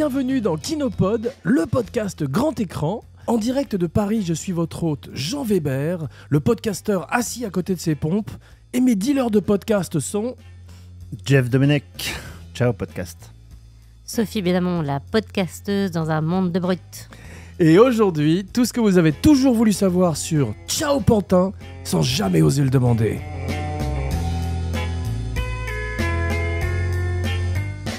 bienvenue dans Kinopod, le podcast grand écran. En direct de Paris, je suis votre hôte Jean Weber, le podcasteur assis à côté de ses pompes. Et mes dealers de podcast sont. Jeff Domenech, ciao podcast. Sophie Bédamon, la podcasteuse dans un monde de brutes. Et aujourd'hui, tout ce que vous avez toujours voulu savoir sur Ciao Pantin sans jamais oser le demander.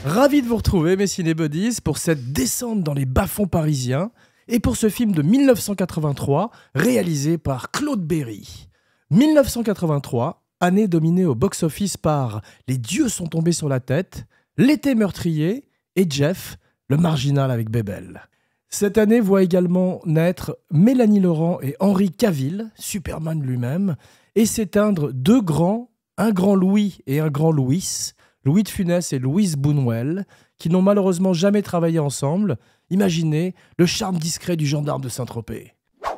Ravi de vous retrouver, mes cinébodies, pour cette descente dans les bas-fonds parisiens et pour ce film de 1983 réalisé par Claude Berry. 1983, année dominée au box-office par Les dieux sont tombés sur la tête, L'été meurtrier et Jeff, le marginal avec Bebel ». Cette année voit également naître Mélanie Laurent et Henri Caville, Superman lui-même, et s'éteindre deux grands, un grand Louis et un grand Louis, Louis de Funès et Louise Bounwell, qui n'ont malheureusement jamais travaillé ensemble. Imaginez le charme discret du gendarme de Saint-Tropez.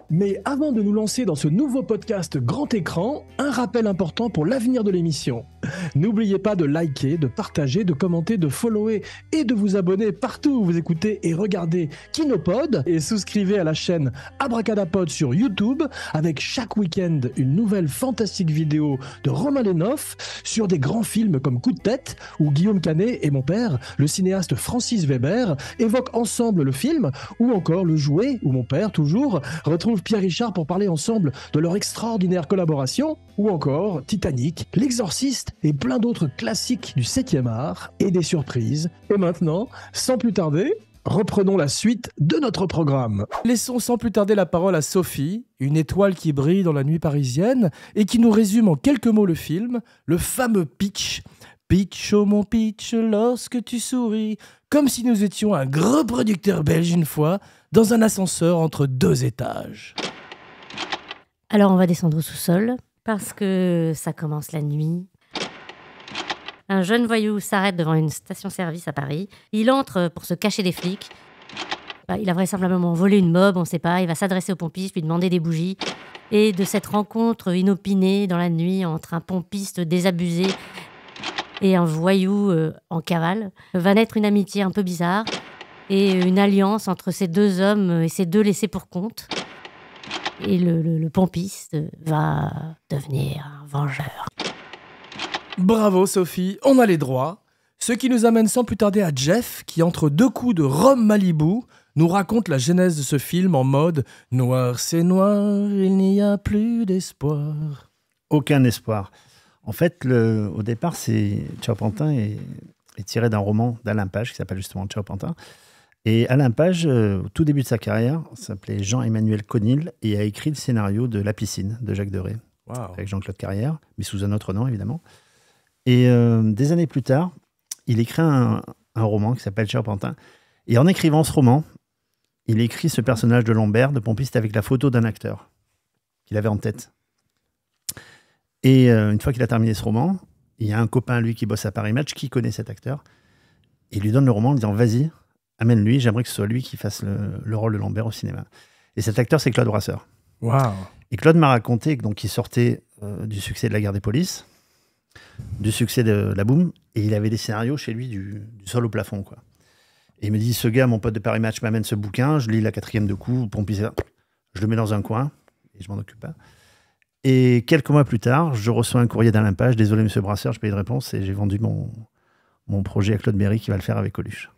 Mais avant de nous lancer dans ce nouveau podcast grand écran, un rappel important pour l'avenir de l'émission. N'oubliez pas de liker, de partager, de commenter, de follower et de vous abonner partout où vous écoutez et regardez Kinopod et souscrivez à la chaîne Abracadapod sur YouTube avec chaque week-end une nouvelle fantastique vidéo de Romain Lenoff sur des grands films comme Coup de tête où Guillaume Canet et mon père, le cinéaste Francis Weber, évoquent ensemble le film ou encore le jouet où mon père toujours retrouve Pierre Richard pour parler ensemble de leur extraordinaire collaboration, ou encore Titanic, L'Exorciste et plein d'autres classiques du 7e art et des surprises. Et maintenant, sans plus tarder, reprenons la suite de notre programme. Laissons sans plus tarder la parole à Sophie, une étoile qui brille dans la nuit parisienne et qui nous résume en quelques mots le film, le fameux pitch. Pitch, oh mon pitch, lorsque tu souris. Comme si nous étions un gros producteur belge une fois, dans un ascenseur entre deux étages. Alors on va descendre au sous-sol, parce que ça commence la nuit. Un jeune voyou s'arrête devant une station-service à Paris. Il entre pour se cacher des flics. Bah, il a vraisemblablement volé une mob, on ne sait pas. Il va s'adresser au pompiste, lui demander des bougies. Et de cette rencontre inopinée dans la nuit entre un pompiste désabusé et un voyou euh, en cavale va naître une amitié un peu bizarre et une alliance entre ces deux hommes et ces deux laissés pour compte. Et le, pompiste va devenir un vengeur. Bravo Sophie, on a les droits. Ce qui nous amène sans plus tarder à Jeff, qui entre deux coups de rome Malibu, nous raconte la genèse de ce film en mode Noir c'est noir, il n'y a plus d'espoir. Aucun espoir. En fait, au départ, c'est Charpentin est, est tiré d'un roman d'Alain Page qui s'appelle justement Charpentin. Et Alain Page, euh, au tout début de sa carrière, s'appelait Jean-Emmanuel Conil et a écrit le scénario de La piscine de Jacques Deray, avec Jean-Claude Carrière, mais sous un autre nom évidemment. Et euh, des années plus tard, il écrit un, roman qui s'appelle Charpentin. Et en écrivant ce roman, il écrit ce personnage de Lambert, de pompiste, avec la photo d'un acteur qu'il avait en tête. Et euh, une fois qu'il a terminé ce roman, il y a un copain, lui, qui bosse à Paris Match, qui connaît cet acteur. il lui donne le roman en disant Vas-y, amène-lui, j'aimerais que ce soit lui qui fasse le, rôle de Lambert au cinéma. Et cet acteur, c'est Claude Brasseur. Et Claude m'a raconté qu'il sortait euh, du succès de La Guerre des Polices, du succès de La Boom, et il avait des scénarios chez lui du, sol au plafond. Quoi. Et il me dit, ce gars, mon pote de Paris Match, m'amène ce bouquin, je lis la quatrième de coup, je le mets dans un coin, et je m'en occupe pas. Et quelques mois plus tard, je reçois un courrier d'Alain Page, désolé monsieur Brasseur, je paye pas de réponse, et j'ai vendu mon, mon projet à Claude Berry qui va le faire avec Coluche.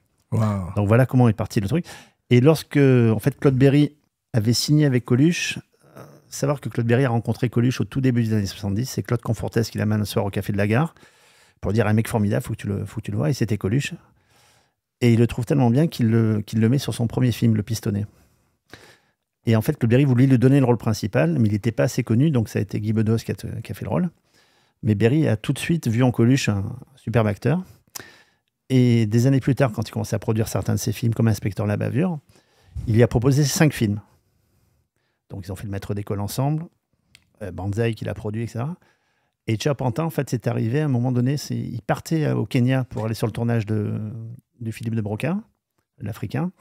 Donc voilà comment est parti le truc. Et lorsque, en fait, Claude Berry avait signé avec Coluche, euh, savoir que Claude Berry a rencontré Coluche au tout début des années 70, c'est Claude Confortès qui l'amène un soir au Café de la Gare pour dire un mec formidable, faut que tu le, faut tu le vois, et c'était Coluche. Et il le trouve tellement bien qu'il le, le met sur son premier film, Le Pistonnet. Et en fait, Claude Berry voulait lui donner le rôle principal, mais il n'était pas assez connu, donc ça a été Guy Bedos qui a, qui a, fait le rôle. Mais Berry a tout de suite vu en Coluche un superbe acteur. Et des années plus tard, quand il commençait à produire certains de ses films, comme Inspecteur La Bavure, il lui a proposé cinq films. Donc ils ont fait le maître d'école ensemble, euh, Banzai qui l'a produit, etc. Et Pantin, en fait, c'est arrivé à un moment donné, il partait euh, au Kenya pour aller sur le tournage de, Philippe de Broca, l'Africain.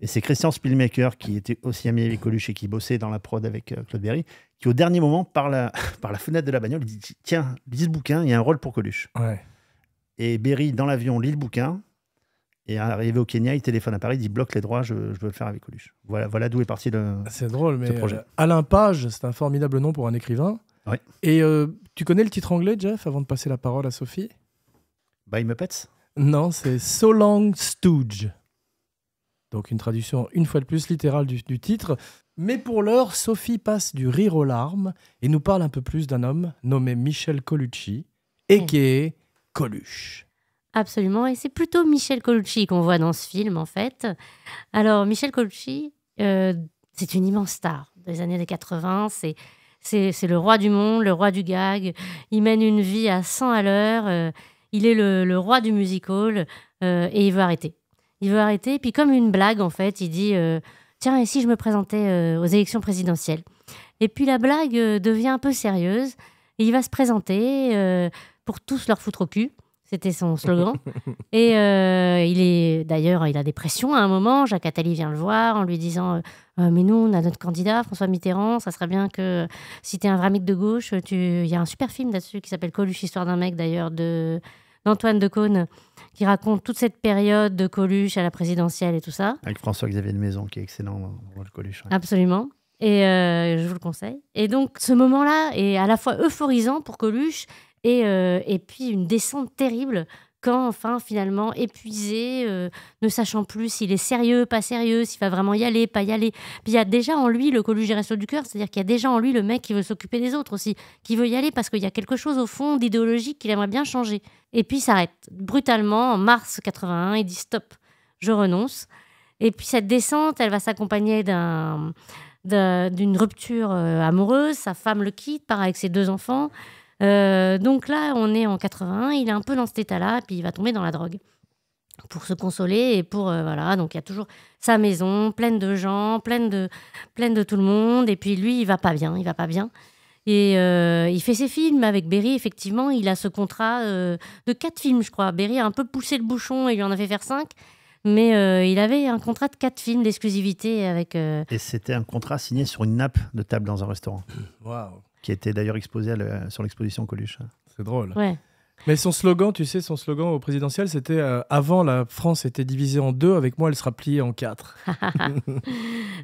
Et c'est Christian Spielmaker, qui était aussi ami avec Coluche et qui bossait dans la prod avec euh, Claude Berry, qui au dernier moment, par la, par la fenêtre de la bagnole, il dit Tiens, lis ce bouquin, il y a un rôle pour Coluche. Ouais. Et Berry, dans l'avion, lit le bouquin. Et arrivé au Kenya, il téléphone à Paris, il dit bloque les droits, je, veux le faire avec Coluche. Voilà, voilà d'où est parti le. C'est drôle, mais euh, Alain Page, c'est un formidable nom pour un écrivain. Oui. Et euh, tu connais le titre anglais, Jeff, avant de passer la parole à Sophie me pète. Non, c'est So Long Stooge. Donc une traduction une fois de plus littérale du, titre. Mais pour l'heure, Sophie passe du rire aux larmes et nous parle un peu plus d'un homme nommé Michel Colucci, et oh. qui Coluche. Absolument, et c'est plutôt Michel Colucci qu'on voit dans ce film en fait. Alors Michel Colucci, euh, c'est une immense star des années 80, c'est c'est le roi du monde, le roi du gag, il mène une vie à 100 à l'heure, euh, il est le, roi du music hall euh, et il veut arrêter. Il veut arrêter, puis comme une blague en fait, il dit tiens, et si je me présentais aux élections présidentielles Et puis la blague devient un peu sérieuse, et il va se présenter pour tous leur foutre au cul. C'était son slogan. et euh, il est d'ailleurs, il a des pressions à un moment. Jacques Attali vient le voir en lui disant euh, euh, Mais nous, on a notre candidat, François Mitterrand. Ça serait bien que si tu es un vrai mec de gauche, tu... il y a un super film là-dessus qui s'appelle Coluche, histoire d'un mec d'ailleurs, de d'Antoine de Caunes, qui raconte toute cette période de Coluche à la présidentielle et tout ça. Avec François-Xavier de Maison, qui est excellent dans le Coluche. Absolument. Et je vous le conseille. Et donc, ce moment-là est à la fois euphorisant pour Coluche euh, et, puis une descente terrible quand enfin finalement épuisé, euh, ne sachant plus s'il est sérieux, pas sérieux, s'il va vraiment y aller, pas y aller. Puis il y a déjà en lui le resto du cœur, c'est-à-dire qu'il y a déjà en lui le mec qui veut s'occuper des autres aussi, qui veut y aller parce qu'il y a quelque chose au fond d'idéologique qu'il aimerait bien changer. Et puis il s'arrête brutalement en mars 81, il dit stop, je renonce. Et puis cette descente, elle va s'accompagner d'une rupture euh, amoureuse, sa femme le quitte, part avec ses deux enfants. Euh, donc là, on est en 81, il est un peu dans cet état-là, puis il va tomber dans la drogue pour se consoler et pour euh, voilà donc il y a toujours sa maison pleine de gens pleine de pleine de tout le monde et puis lui il va pas bien il va pas bien et euh, il fait ses films avec Berry, effectivement. Il a ce contrat de quatre films, je crois. Berry a un peu poussé le bouchon et lui en a fait faire cinq. Mais il avait un contrat de quatre films d'exclusivité avec. Et c'était un contrat signé sur une nappe de table dans un restaurant. Waouh! qui était d'ailleurs exposé sur l'exposition Coluche. C'est drôle. Mais son slogan, tu sais, son slogan au présidentiel, c'était euh, avant la France était divisée en deux, avec moi elle sera pliée en quatre.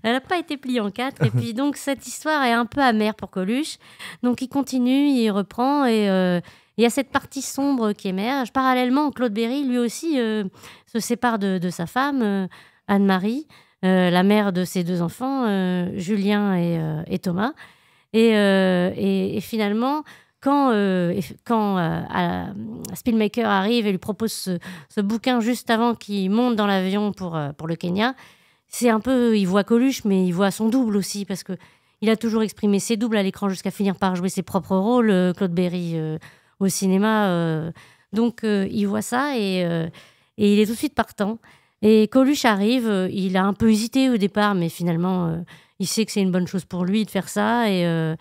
elle n'a pas été pliée en quatre. Et puis donc cette histoire est un peu amère pour Coluche. Donc il continue, il reprend et euh, il y a cette partie sombre qui émerge. Parallèlement, Claude Berry, lui aussi, euh, se sépare de, sa femme, Anne-Marie, la mère de ses deux enfants, Julien et, et Thomas. Euh, et, finalement, quand, euh, quand euh, Spillmaker arrive et lui propose ce, bouquin juste avant qu'il monte dans l'avion pour, pour le Kenya, c'est un peu, il voit Coluche, mais il voit son double aussi, parce que il a toujours exprimé ses doubles à l'écran jusqu'à finir par jouer ses propres rôles, Claude Berry au cinéma. donc il voit ça et, et, il est tout de suite partant. Et Coluche arrive, il a un peu hésité au départ, mais finalement il sait que c'est une bonne chose pour lui de faire ça. Et, euh,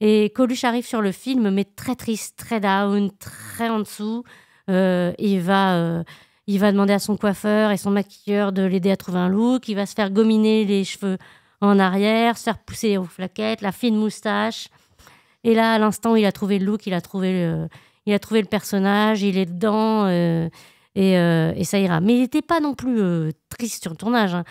et Coluche arrive sur le film, mais très triste, très down, très en dessous. Euh, il, va, euh, il va demander à son coiffeur et son maquilleur de l'aider à trouver un look. Il va se faire gominer les cheveux en arrière, se faire pousser aux flaquettes, la fine moustache. Et là, à l'instant, où il a trouvé le look, il a trouvé le, il a trouvé le personnage, il est dedans. Et, ça ira. Mais il n'était pas non plus triste sur le tournage. Hein.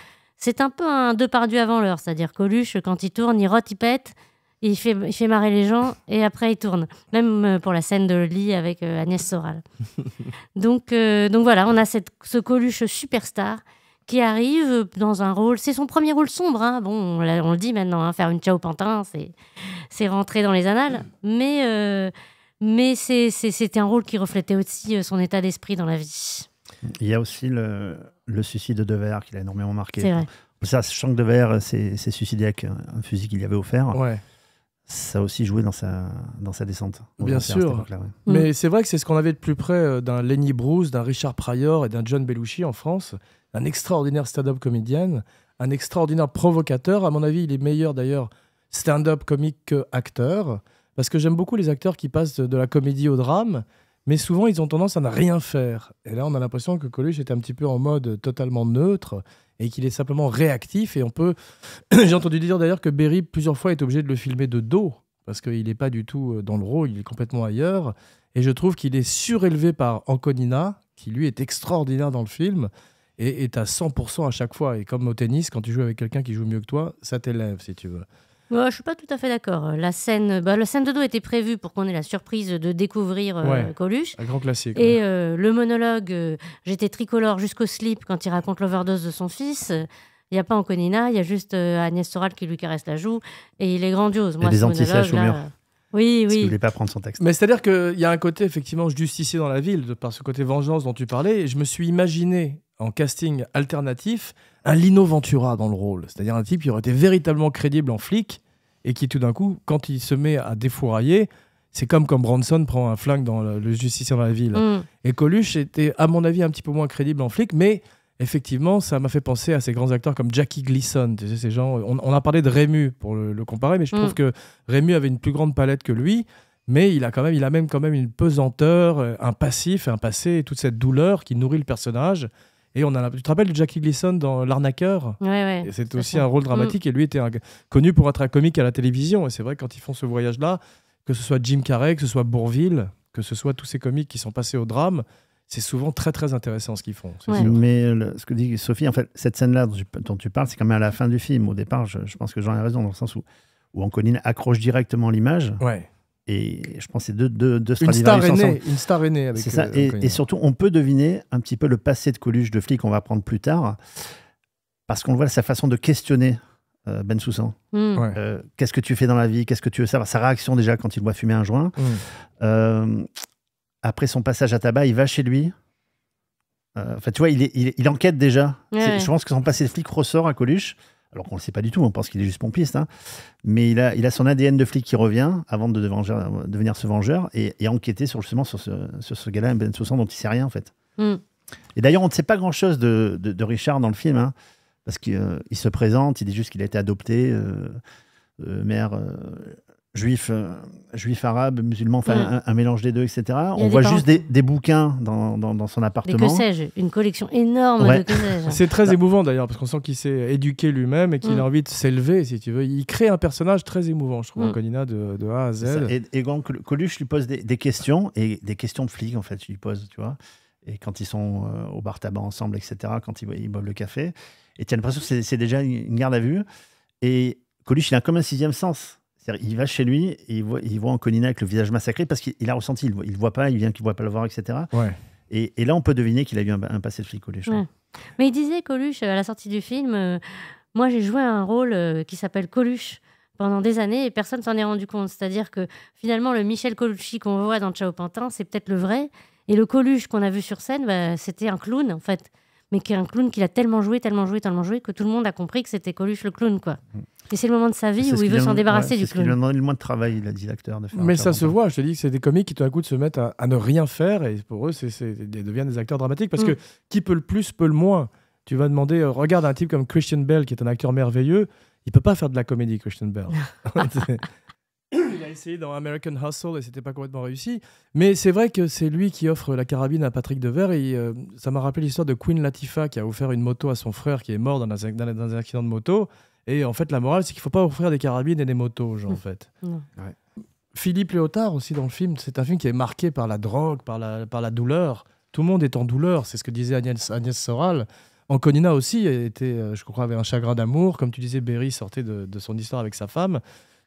C'est un peu un deux par avant l'heure, c'est-à-dire Coluche, quand il tourne, il rote, il pète, il fait, il marrer les gens et après il tourne. Même euh, pour la scène de lit avec euh, Agnès Soral. donc, euh, donc voilà, on a cette, ce Coluche superstar qui arrive dans un rôle. C'est son premier rôle sombre. Hein. Bon, on, le dit maintenant, hein, faire une ciao pantin, c'est rentrer dans les annales. Mais, mais c'était un rôle qui reflétait aussi son état d'esprit dans la vie. Il y a aussi le, le suicide de Devers qui l'a énormément marqué. C'est vrai. Ça, que Devers s'est suicidé avec un fusil qu'il y avait offert. ça a aussi joué dans sa, dans sa descente. Bien sûr. Mm. Mais c'est vrai que c'est ce qu'on avait de plus près euh, d'un Lenny Bruce, d'un Richard Pryor et d'un John Belushi en France. Un extraordinaire stand-up comédien, un extraordinaire provocateur. À mon avis, il est meilleur d'ailleurs stand-up comique qu'acteur. Parce que j'aime beaucoup les acteurs qui passent de la comédie au drame mais souvent ils ont tendance à ne rien faire. Et là, on a l'impression que Coluche est un petit peu en mode totalement neutre et qu'il est simplement réactif. Et on peut. J'ai entendu dire d'ailleurs que Berry, plusieurs fois, est obligé de le filmer de dos parce qu'il n'est pas du tout euh, dans le rôle, il est complètement ailleurs. Et je trouve qu'il est surélevé par Anconina, qui lui est extraordinaire dans le film et est à 100% à chaque fois. Et comme au tennis, quand tu joues avec quelqu'un qui joue mieux que toi, ça t'élève si tu veux. Je suis pas tout à fait d'accord. Euh, la scène, bah, scène de dos était prévue pour qu'on ait la surprise de découvrir euh, Coluche. Un grand classique. Et euh, le monologue, j'étais tricolore jusqu'au slip quand il raconte l'overdose de son fils. Il n'y a pas Anconina, il y a juste Agnès Soral qui lui caresse la joue et il est grandiose. Moi, des antisèches au mur. Oui, oui. voulais pas prendre son texte. Mais c'est-à-dire qu'il y a un côté effectivement justicier dans la ville, de par ce côté vengeance dont tu parlais. Et je me suis imaginé en casting alternatif un Lino Ventura dans le rôle, c'est-à-dire un type qui aurait été véritablement crédible en flic et qui tout d'un coup, quand il se met à défourailler, c'est comme quand Branson prend un flingue dans le, justice justicier dans la ville. Mm. Et Coluche était, à mon avis, un petit peu moins crédible en flic, mais effectivement, ça m'a fait penser à ces grands acteurs comme Jackie Gleason. ces gens, on, a parlé de Rému pour le, comparer, mais je trouve mm. que Rému avait une plus grande palette que lui. Mais il a quand même, il a même quand même une pesanteur, euh, un passif, un passé, toute cette douleur qui nourrit le personnage. Et on a, tu te rappelles de Jackie Gleason dans L'Arnaqueur ouais, ouais, C'est aussi un rôle dramatique mm. et lui était connu pour être un comique à la télévision. Et c'est vrai, quand ils font ce voyage-là, que ce soit Jim Carrey, que ce soit Bourville, que ce soit tous ces comiques qui sont passés au drame, c'est souvent très très intéressant ce qu'ils font. Mais euh, ce que dit Sophie, en fait, cette scène-là dont, tu parles, c'est quand même à la fin du film. Au départ, je, pense que j'en ai raison dans le sens où, où accroche directement l'image. Ouais. Et je pense que c'est deux, une star aînée Une star avec ça. Euh, et, surtout, on peut deviner un petit peu le passé de Coluche, de flic, qu'on va prendre plus tard, parce qu'on voit sa façon de questionner euh, Ben Soussan. Hmm. Euh, qu'est-ce que tu fais dans la vie Qu'est-ce que tu veux savoir Sa réaction déjà quand il voit fumer un joint. Hmm. après son passage à tabac, il va chez lui. Enfin, tu vois, il, enquête déjà. Je pense que son passé de flic ressort à Coluche alors qu'on ne le sait pas du tout, on pense qu'il est juste pompiste, hein. mais il a, il a son ADN de flic qui revient avant de devenir, ce vengeur et, enquêter sur, justement sur ce, gars-là, Ben Soussan, dont il ne sait rien en fait. Hmm. Et d'ailleurs, on ne sait pas grand-chose de, Richard dans le film, hein, parce qu'il euh, se présente, il dit juste qu'il a été adopté, euh, euh, mère Juif euh, juifs arabes, musulmans, enfin un, mélange des deux, etc. On voit juste des, bouquins dans, son appartement. Des que sais-je, une collection énorme de que C'est très bah. émouvant d'ailleurs, parce qu'on sent qu'il s'est éduqué lui-même et qu'il mm. a envie de s'élever, si tu veux. Il crée un personnage très émouvant, je trouve, mmh. de, A à Z. Et, quand Coluche lui pose des, questions, et des questions de flic en fait, tu lui pose, tu vois. Et quand ils sont euh, au bar tabac ensemble, etc., quand ils, ils boivent le café, et tu as l'impression que c'est déjà une garde à vue. Et Coluche, il a comme un sixième sens. Il va chez lui et il voit, il voit Anconina avec le visage massacré parce qu'il a ressenti, il ne voit, pas, il vient qu'il ne voit pas le voir, etc. Et, là, on peut deviner qu'il a eu un, passé de flic Mais il disait, Coluche, euh, à la sortie du film, euh, moi j'ai joué un rôle euh, qui s'appelle Coluche pendant des années et personne s'en est rendu compte. C'est-à-dire que finalement, le Michel Coluche qu'on voit dans Ciao Pantin, c'est peut-être le vrai. Et le Coluche qu'on a vu sur scène, bah, c'était un clown, en fait mais qui est un clown qu'il a tellement joué, tellement joué, tellement joué, que tout le monde a compris que c'était Coluche le clown, quoi. Mm. Et c'est le moment de sa vie où il veut s'en débarrasser du clown. C'est ce a demandé le moins de travail, il a dit l'acteur. Mais ça se hein. voit, je te dis que c'est des comiques qui tout à coup se mettent à, ne rien faire, et pour eux, c'est, ils deviennent des acteurs dramatiques, parce mm. que qui peut le plus, peut le moins. Tu vas demander, euh, regarde un type comme Christian Bell, qui est un acteur merveilleux, il peut pas faire de la comédie, Christian Bell. essayé dans American Hustle et c'était pas complètement réussi. Mais c'est vrai que c'est lui qui offre la carabine à Patrick Dever et euh, ça m'a rappelé l'histoire de Queen Latifah qui a offert une moto à son frère qui est mort dans un, accident de moto. Et en fait, la morale, c'est qu'il faut pas offrir des carabines et des motos aux gens, en mmh. fait. Philippe Léotard aussi dans le film, c'est un film qui est marqué par la drogue, par la, douleur. Tout le monde est en douleur, c'est ce que disait Agnès, Soral. Anconina aussi était, euh, je crois, avait un chagrin d'amour. Comme tu disais, Berry sortait de, son histoire avec sa femme.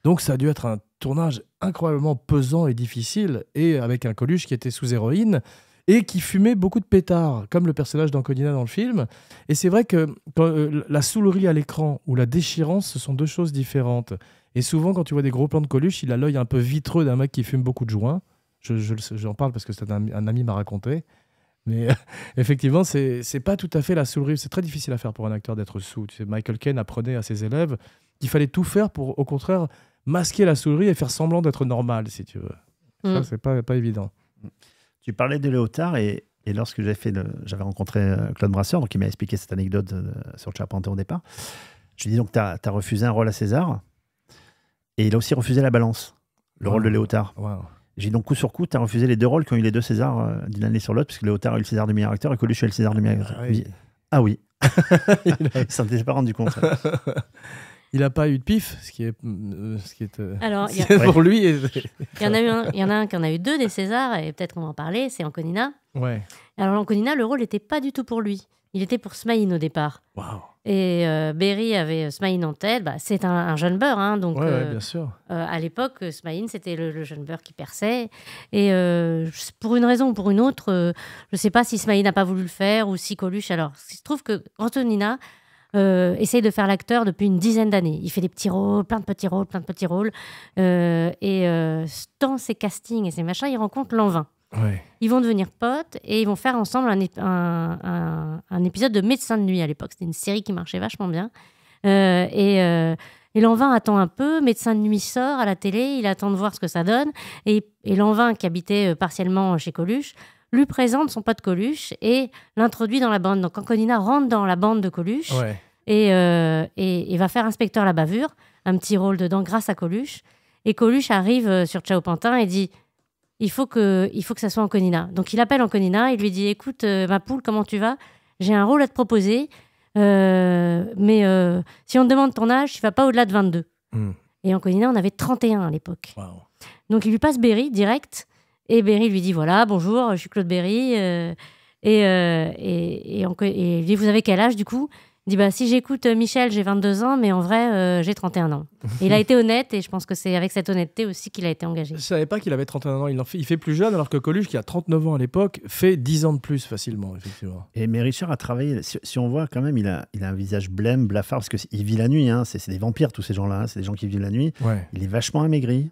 Donc ça a dû être un tournage incroyablement pesant et difficile, et avec un Coluche qui était sous héroïne et qui fumait beaucoup de pétards, comme le personnage d'Anconina dans le film. Et c'est vrai que euh, la soulerie à l'écran ou la déchirance, ce sont deux choses différentes. Et souvent, quand tu vois des gros plans de Coluche, il a l'œil un peu vitreux d'un mec qui fume beaucoup de joints. J'en parle parce que c'est un, ami m'a raconté. Mais effectivement, c'est pas tout à fait la soulerie. C'est très difficile à faire pour un acteur d'être sous. Michael Caine apprenait à ses élèves qu'il fallait tout faire pour, au contraire, masquer la souris et faire semblant d'être normal, si tu veux. Ça, mm. c'est pas, évident. Tu parlais de Léotard et, lorsque j'avais fait, j'avais rencontré euh, Claude Brasseur, donc il m'a expliqué cette anecdote euh, sur Charpentier au départ. Je lui donc, tu as, refusé un rôle à César et il a aussi refusé la balance, le rôle de Léotard. J'ai donc coup sur coup, tu as refusé les deux rôles qui ont eu les deux Césars euh, d'une année sur l'autre, puisque Léotard a eu le César du meilleur acteur et Coluche a eu le César du meilleur Ah oui. Ça ah ne il pas rendu compte. Il n'a pas eu de pif, ce qui est, euh, ce qui est, euh, Alors, pour lui. Il y, en a un, y en a un qui en a eu deux des Césars, et peut-être qu'on va en parler, c'est Anconina. Ouais. Alors, Anconina, le rôle n'était pas du tout pour lui. Il était pour Smaïn au départ. Wow. Et euh, Berry avait Smaïn en tête. Bah, c'est un, jeune beurre. Hein, donc, ouais, bien sûr. à l'époque, Smaïn, c'était le, jeune beurre qui perçait. Et pour une raison ou pour une autre, je ne sais pas si Smaïn n'a pas voulu le faire ou si Coluche. Alors, il se trouve que Antonina euh, essaye de faire l'acteur depuis une dizaine d'années. Il fait des petits rôles, plein de petits rôles, plein de petits rôles. Euh, et euh, dans ses castings et ses machins, il rencontre Lanvin. Ils vont devenir potes et ils vont faire ensemble un, épisode de Médecin de nuit à l'époque. C'était une série qui marchait vachement bien. et. Et Lanvin attend un peu, médecin de nuit sort à la télé, il attend de voir ce que ça donne. Et, et Lanvin, qui habitait partiellement chez Coluche, lui présente son pote Coluche et l'introduit dans la bande. Donc Anconina rentre dans la bande de Coluche euh, et, et, va faire inspecteur la bavure, un petit rôle dedans grâce à Coluche. Et Coluche arrive euh, sur Ciao Pantin et dit il faut que il faut que ça soit Anconina. Donc il appelle Anconina, et il lui dit écoute euh, ma poule comment tu vas J'ai un rôle à te proposer, mais si on te demande ton âge, tu vas pas au-delà de 22. Hmm. Et en on avait 31 à l'époque. Donc il lui passe Berry direct. Et Berry lui dit voilà, bonjour, je suis Claude Berry. Euh, euh, et, et, et, dit vous avez quel âge du coup Il dit bah si j'écoute euh, Michel, j'ai 22 ans, mais en vrai j'ai 31 ans. il a été honnête et je pense que c'est avec cette honnêteté aussi qu'il a été engagé. Je savais pas qu'il avait 31 ans. Il, fait, il fait plus jeune alors que Coluche qui a 39 ans à l'époque fait 10 ans de plus facilement effectivement. Et mais Richard a travaillé. Si, on voit quand même, il a, il a un visage blême, blafard parce qu'il vit la nuit. Hein, c'est des vampires tous ces gens-là. Hein. c'est des gens qui vivent la nuit. Il est vachement amaigri.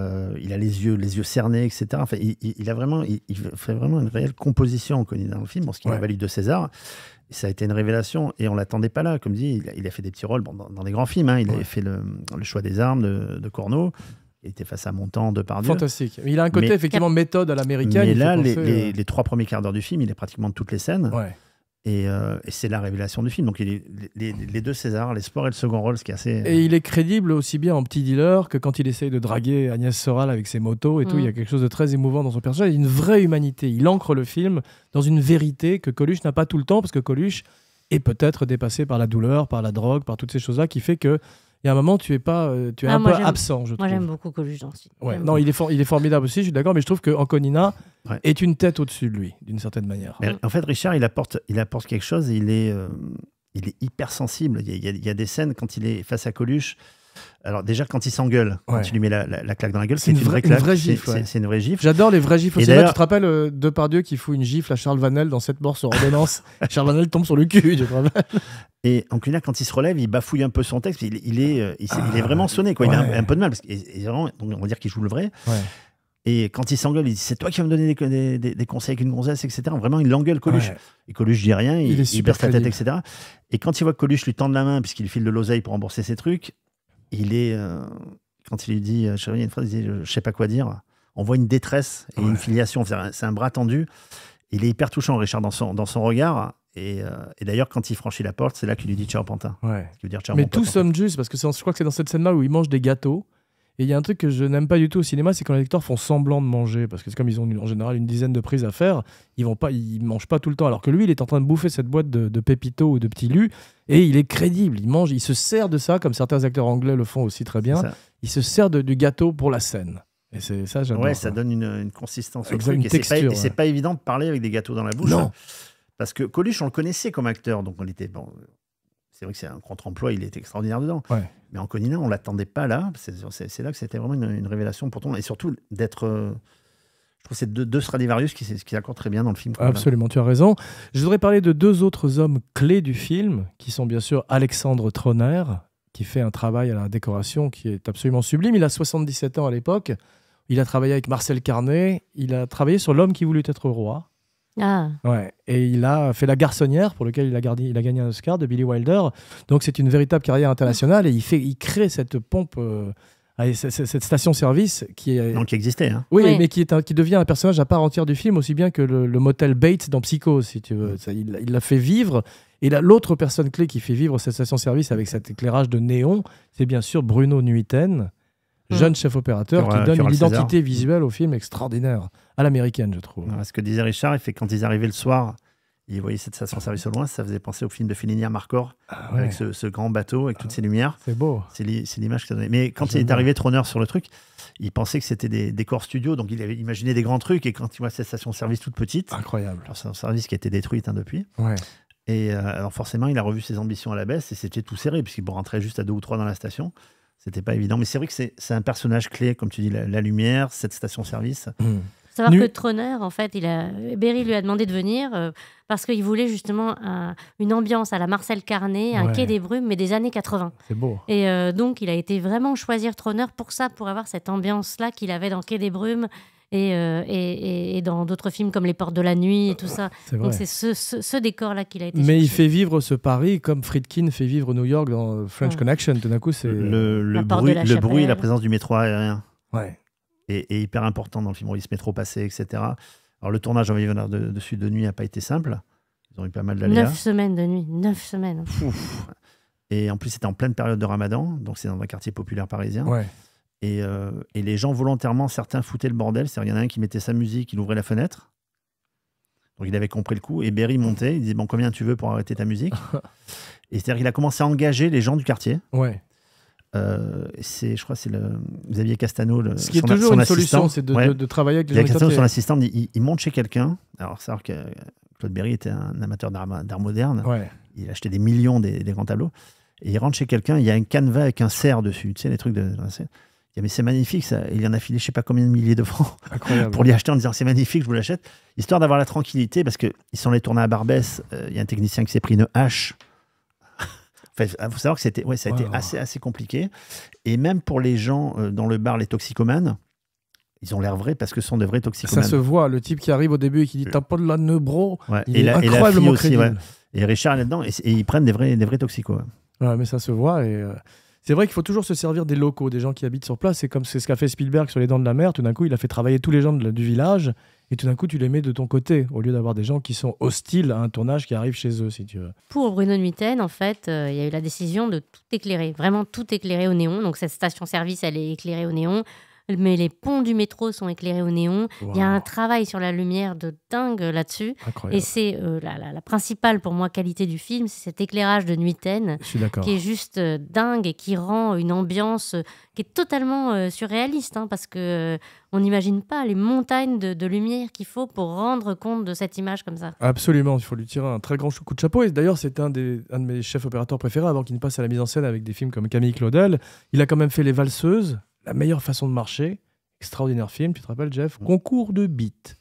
Euh, il a les yeux, les yeux cernés, etc. Enfin, il, a vraiment, il, fait vraiment une réelle composition connaît dans le film, parce ce qu'il a valu de César. Ça a été une révélation et on l'attendait pas là. Comme dit, il a, fait des petits rôles dans, les des grands films. Hein. Il a avait fait le, choix des armes de, Corneau. Il était face à Montand, de Pardieu. Fantastique. Il a un côté effectivement méthode à l'américaine. Mais là, euh, les, trois premiers quarts d'heure du film, il est pratiquement toutes les scènes. Ouais. Euh, et, c'est la révélation du film. Donc les, deux Césars, l'espoir et le second rôle, ce qui est assez. Et il est crédible aussi bien en petit dealer que quand il essaye de draguer Agnès Soral avec ses motos et tout. Il y a mm. quelque chose de très émouvant dans son personnage. Il y a une vraie humanité. Il ancre le film dans une vérité que Coluche n'a pas tout le temps parce que Coluche est peut-être dépassé par la douleur, par la drogue, par toutes ces choses-là qui fait que il y a un moment, tu es pas, euh, tu es ah, un peu absent, je trouve. Moi, j'aime beaucoup Coluche dans ce film. Ouais. Non, il est, il est formidable aussi, je suis d'accord, mais je trouve que Conina est une tête au-dessus de lui, d'une certaine manière. en fait, Richard, il apporte, il apporte quelque chose, il est, euh, il est hyper sensible. Il y, a, des scènes quand il est face à Coluche. Alors déjà quand il s'engueule, quand tu lui mets la, claque dans la gueule, c'est une, vraie, claque. C'est une vraie gifle. J'adore les vraies gifles. Et là, tu te rappelles euh, Depardieu qui fout une gifle à Charles Vanel dans cette mort sur ordonnance. Charles Vanel tombe sur le cul. Je et là quand il se relève, il bafouille un peu son texte. Il, est, euh, il, est ah, vraiment sonné quoi. Il a un, peu de mal on va dire qu'il joue le vrai. Et quand il s'engueule, il dit C'est toi qui vas me donner des, conseils avec une gonzesse, etc. Vraiment, il l'engueule, Coluche. Et Coluche dit rien, il, est super baisse tête, etc. Et quand il voit que Coluche lui tend la main, puisqu'il file de l'oseille pour rembourser ses trucs, il est. Euh, quand il lui dit Je euh, une phrase, il dit Je sais pas quoi dire. On voit une détresse et une filiation. C'est un bras tendu. Il est hyper touchant, Richard, dans son, dans son regard. Et, euh, d'ailleurs, quand il franchit la porte, c'est là qu'il lui dit Ciao Pantin. Ouais. dire, Mais tout sommes juste parce que je crois que c'est dans cette scène-là où il mange des gâteaux. Et il y a un truc que je n'aime pas du tout au cinéma, c'est quand les acteurs font semblant de manger, parce que c'est comme ils ont en général une dizaine de prises à faire, ils vont pas, ils mangent pas tout le temps, alors que lui, il est en train de bouffer cette boîte de, pépito ou de petit lu, et il est crédible, il mange, il se sert de ça, comme certains acteurs anglais le font aussi très bien, il se sert du gâteau pour la scène. Et c'est ça, j'adore. Ouais, ça, donne une, consistance au une et texture, et c'est pas évident de parler avec des gâteaux dans la bouche. Non. Hein. parce que Coluche, on le connaissait comme acteur, donc on était bon, c'est vrai que c'est un contre-emploi, il est extraordinaire dedans. Mais en Conina, on ne l'attendait pas là. C'est là que c'était vraiment une, révélation pour toi. Et surtout, d'être. Euh, je trouve que c'est deux, Stradivarius qui, qui s'accordent très bien dans le film. Absolument, tu as raison. Je voudrais parler de deux autres hommes clés du film, qui sont bien sûr Alexandre Tronner, qui fait un travail à la décoration qui est absolument sublime. Il a 77 ans à l'époque. Il a travaillé avec Marcel Carnet. Il a travaillé sur L'homme qui voulut être roi ah. Ouais. Et il a fait La Garçonnière, pour lequel il a, gagné un Oscar de Billy Wilder. Donc c'est une véritable carrière internationale et il, fait, il crée cette pompe. Euh, cette station-service qui est... Donc qui existait. Hein. Oui, mais qui, est qui devient un personnage à part entière du film, aussi bien que le, motel Bates dans Psycho, si tu veux. il l'a fait vivre. Et l'autre personne clé qui fait vivre cette station-service avec cet éclairage de néon, c'est bien sûr Bruno Nuiten, Mmh. jeune chef opérateur qui donne une identité visuelle au film extraordinaire, à l'américaine, je trouve. ce que disait Richard, il fait quand ils arrivaient le soir, ils voyaient cette station service au loin, ça faisait penser au film de Fellini Marcor, ah avec ce, grand bateau, avec toutes ah, ces ses lumières. C'est beau. C'est l'image que ça donnait. Mais quand il est arrivé Troner sur le truc, il pensait que c'était des décors studio, donc il avait imaginé des grands trucs, et quand il voit cette station service toute petite. Incroyable. Alors, station service qui a été détruite hein, depuis. Et euh, alors forcément, il a revu ses ambitions à la baisse et c'était tout serré, puisqu'il rentrait juste à deux ou trois dans la station. C'était pas évident. Mais c'est vrai que c'est un personnage clé, comme tu dis, la, lumière, cette station-service. Hmm. Savoir que Tronner, en fait, il a, Berry lui a demandé de venir euh, parce qu'il voulait justement une ambiance à la Marcel Carnet, un quai des brumes, mais des années 80. C'est beau. Et euh, donc, il a été vraiment choisir Tronner pour ça, pour avoir cette ambiance-là qu'il avait dans Quai des brumes euh, et, dans d'autres films comme Les Portes de la Nuit et tout euh, ça. Donc c'est ce, décor-là qu'il a été. Mais il fait vivre ce Paris comme Friedkin fait vivre New York dans French Connection. Tout d'un coup, c'est. Le, bruit, le bruit la présence du métro aérien. Ouais. Et hyper important dans le film. il se met trop passé etc. Alors le tournage en Vivant de, dessus de nuit n'a pas été simple. Ils ont eu pas mal d'aléas. Neuf semaines de nuit, neuf semaines. Et en plus, c'était en pleine période de Ramadan, donc c'est dans un quartier populaire parisien. Ouais. Euh, et, les gens volontairement, certains foutaient le bordel. C'est-à-dire, il y en a un qui mettait sa musique, il ouvrait la fenêtre. Donc il avait compris le coup. Et Berry montait, il disait Bon, combien tu veux pour arrêter ta musique Et c'est-à-dire qu'il a commencé à engager les gens du quartier. Ouais. Euh, c'est, je crois, c'est le Xavier Castano. Le, Ce qui est toujours une solution, c'est de, ouais. de, de, travailler avec les Xavier Castano, son assistant, il, monte chez quelqu'un. Alors, savoir que euh, Claude Berry était un amateur d'art moderne. Ouais. Il achetait des millions des, grands tableaux. Et il rentre chez quelqu'un, il y a un canevas avec un cerf dessus. Tu sais, les trucs de mais c'est magnifique, ça. Il en a filé je sais pas combien de milliers de francs pour l'y acheter en disant c'est magnifique, je vous l'achète. Histoire d'avoir la tranquillité, parce qu'ils sont allés tourner à Barbès. Euh, il y a un technicien qui s'est pris une hache. Il enfin, ah, faut savoir que c'était, ouais, ça a été assez, assez compliqué. Et même pour les gens euh, dans le bar, les toxicomanes, ils ont l'air vrais parce que ce sont de vrais toxicomanes. Ça se voit, le type qui arrive au début et qui dit T'as pas de la nebro », Il et, est incroyablement et aussi, Et Richard là-dedans, et, ils prennent des vrais, des vrais toxicos. Ouais. mais ça se voit. Et, euh, c'est vrai qu'il faut toujours se servir des locaux, des gens qui habitent sur place. C'est comme c'est ce qu'a fait Spielberg sur Les Dents de la Mer. Tout d'un coup, il a fait travailler tous les gens du village et tout d'un coup, tu les mets de ton côté au lieu d'avoir des gens qui sont hostiles à un tournage qui arrive chez eux, si tu veux. Pour Bruno Nuiten, en fait, euh, il y a eu la décision de tout éclairer, vraiment tout éclairer au néon. Donc cette station-service, elle est éclairée au néon mais les ponts du métro sont éclairés au néon. Il y a un travail sur la lumière de dingue là-dessus. Et c'est euh, la, principale pour moi qualité du film, c'est cet éclairage de nuitaine qui est juste euh, dingue et qui rend une ambiance euh, qui est totalement surréaliste hein, parce que on n'imagine pas les montagnes de, lumière qu'il faut pour rendre compte de cette image comme ça. Absolument, il faut lui tirer un très grand coup de chapeau. Et d'ailleurs, c'est un, un de mes chefs opérateurs préférés avant qu'il ne passe à la mise en scène avec des films comme Camille Claudel. Il a quand même fait Les Valseuses la meilleure façon de marcher, extraordinaire film, tu te rappelles, Jeff mm. Concours de bites.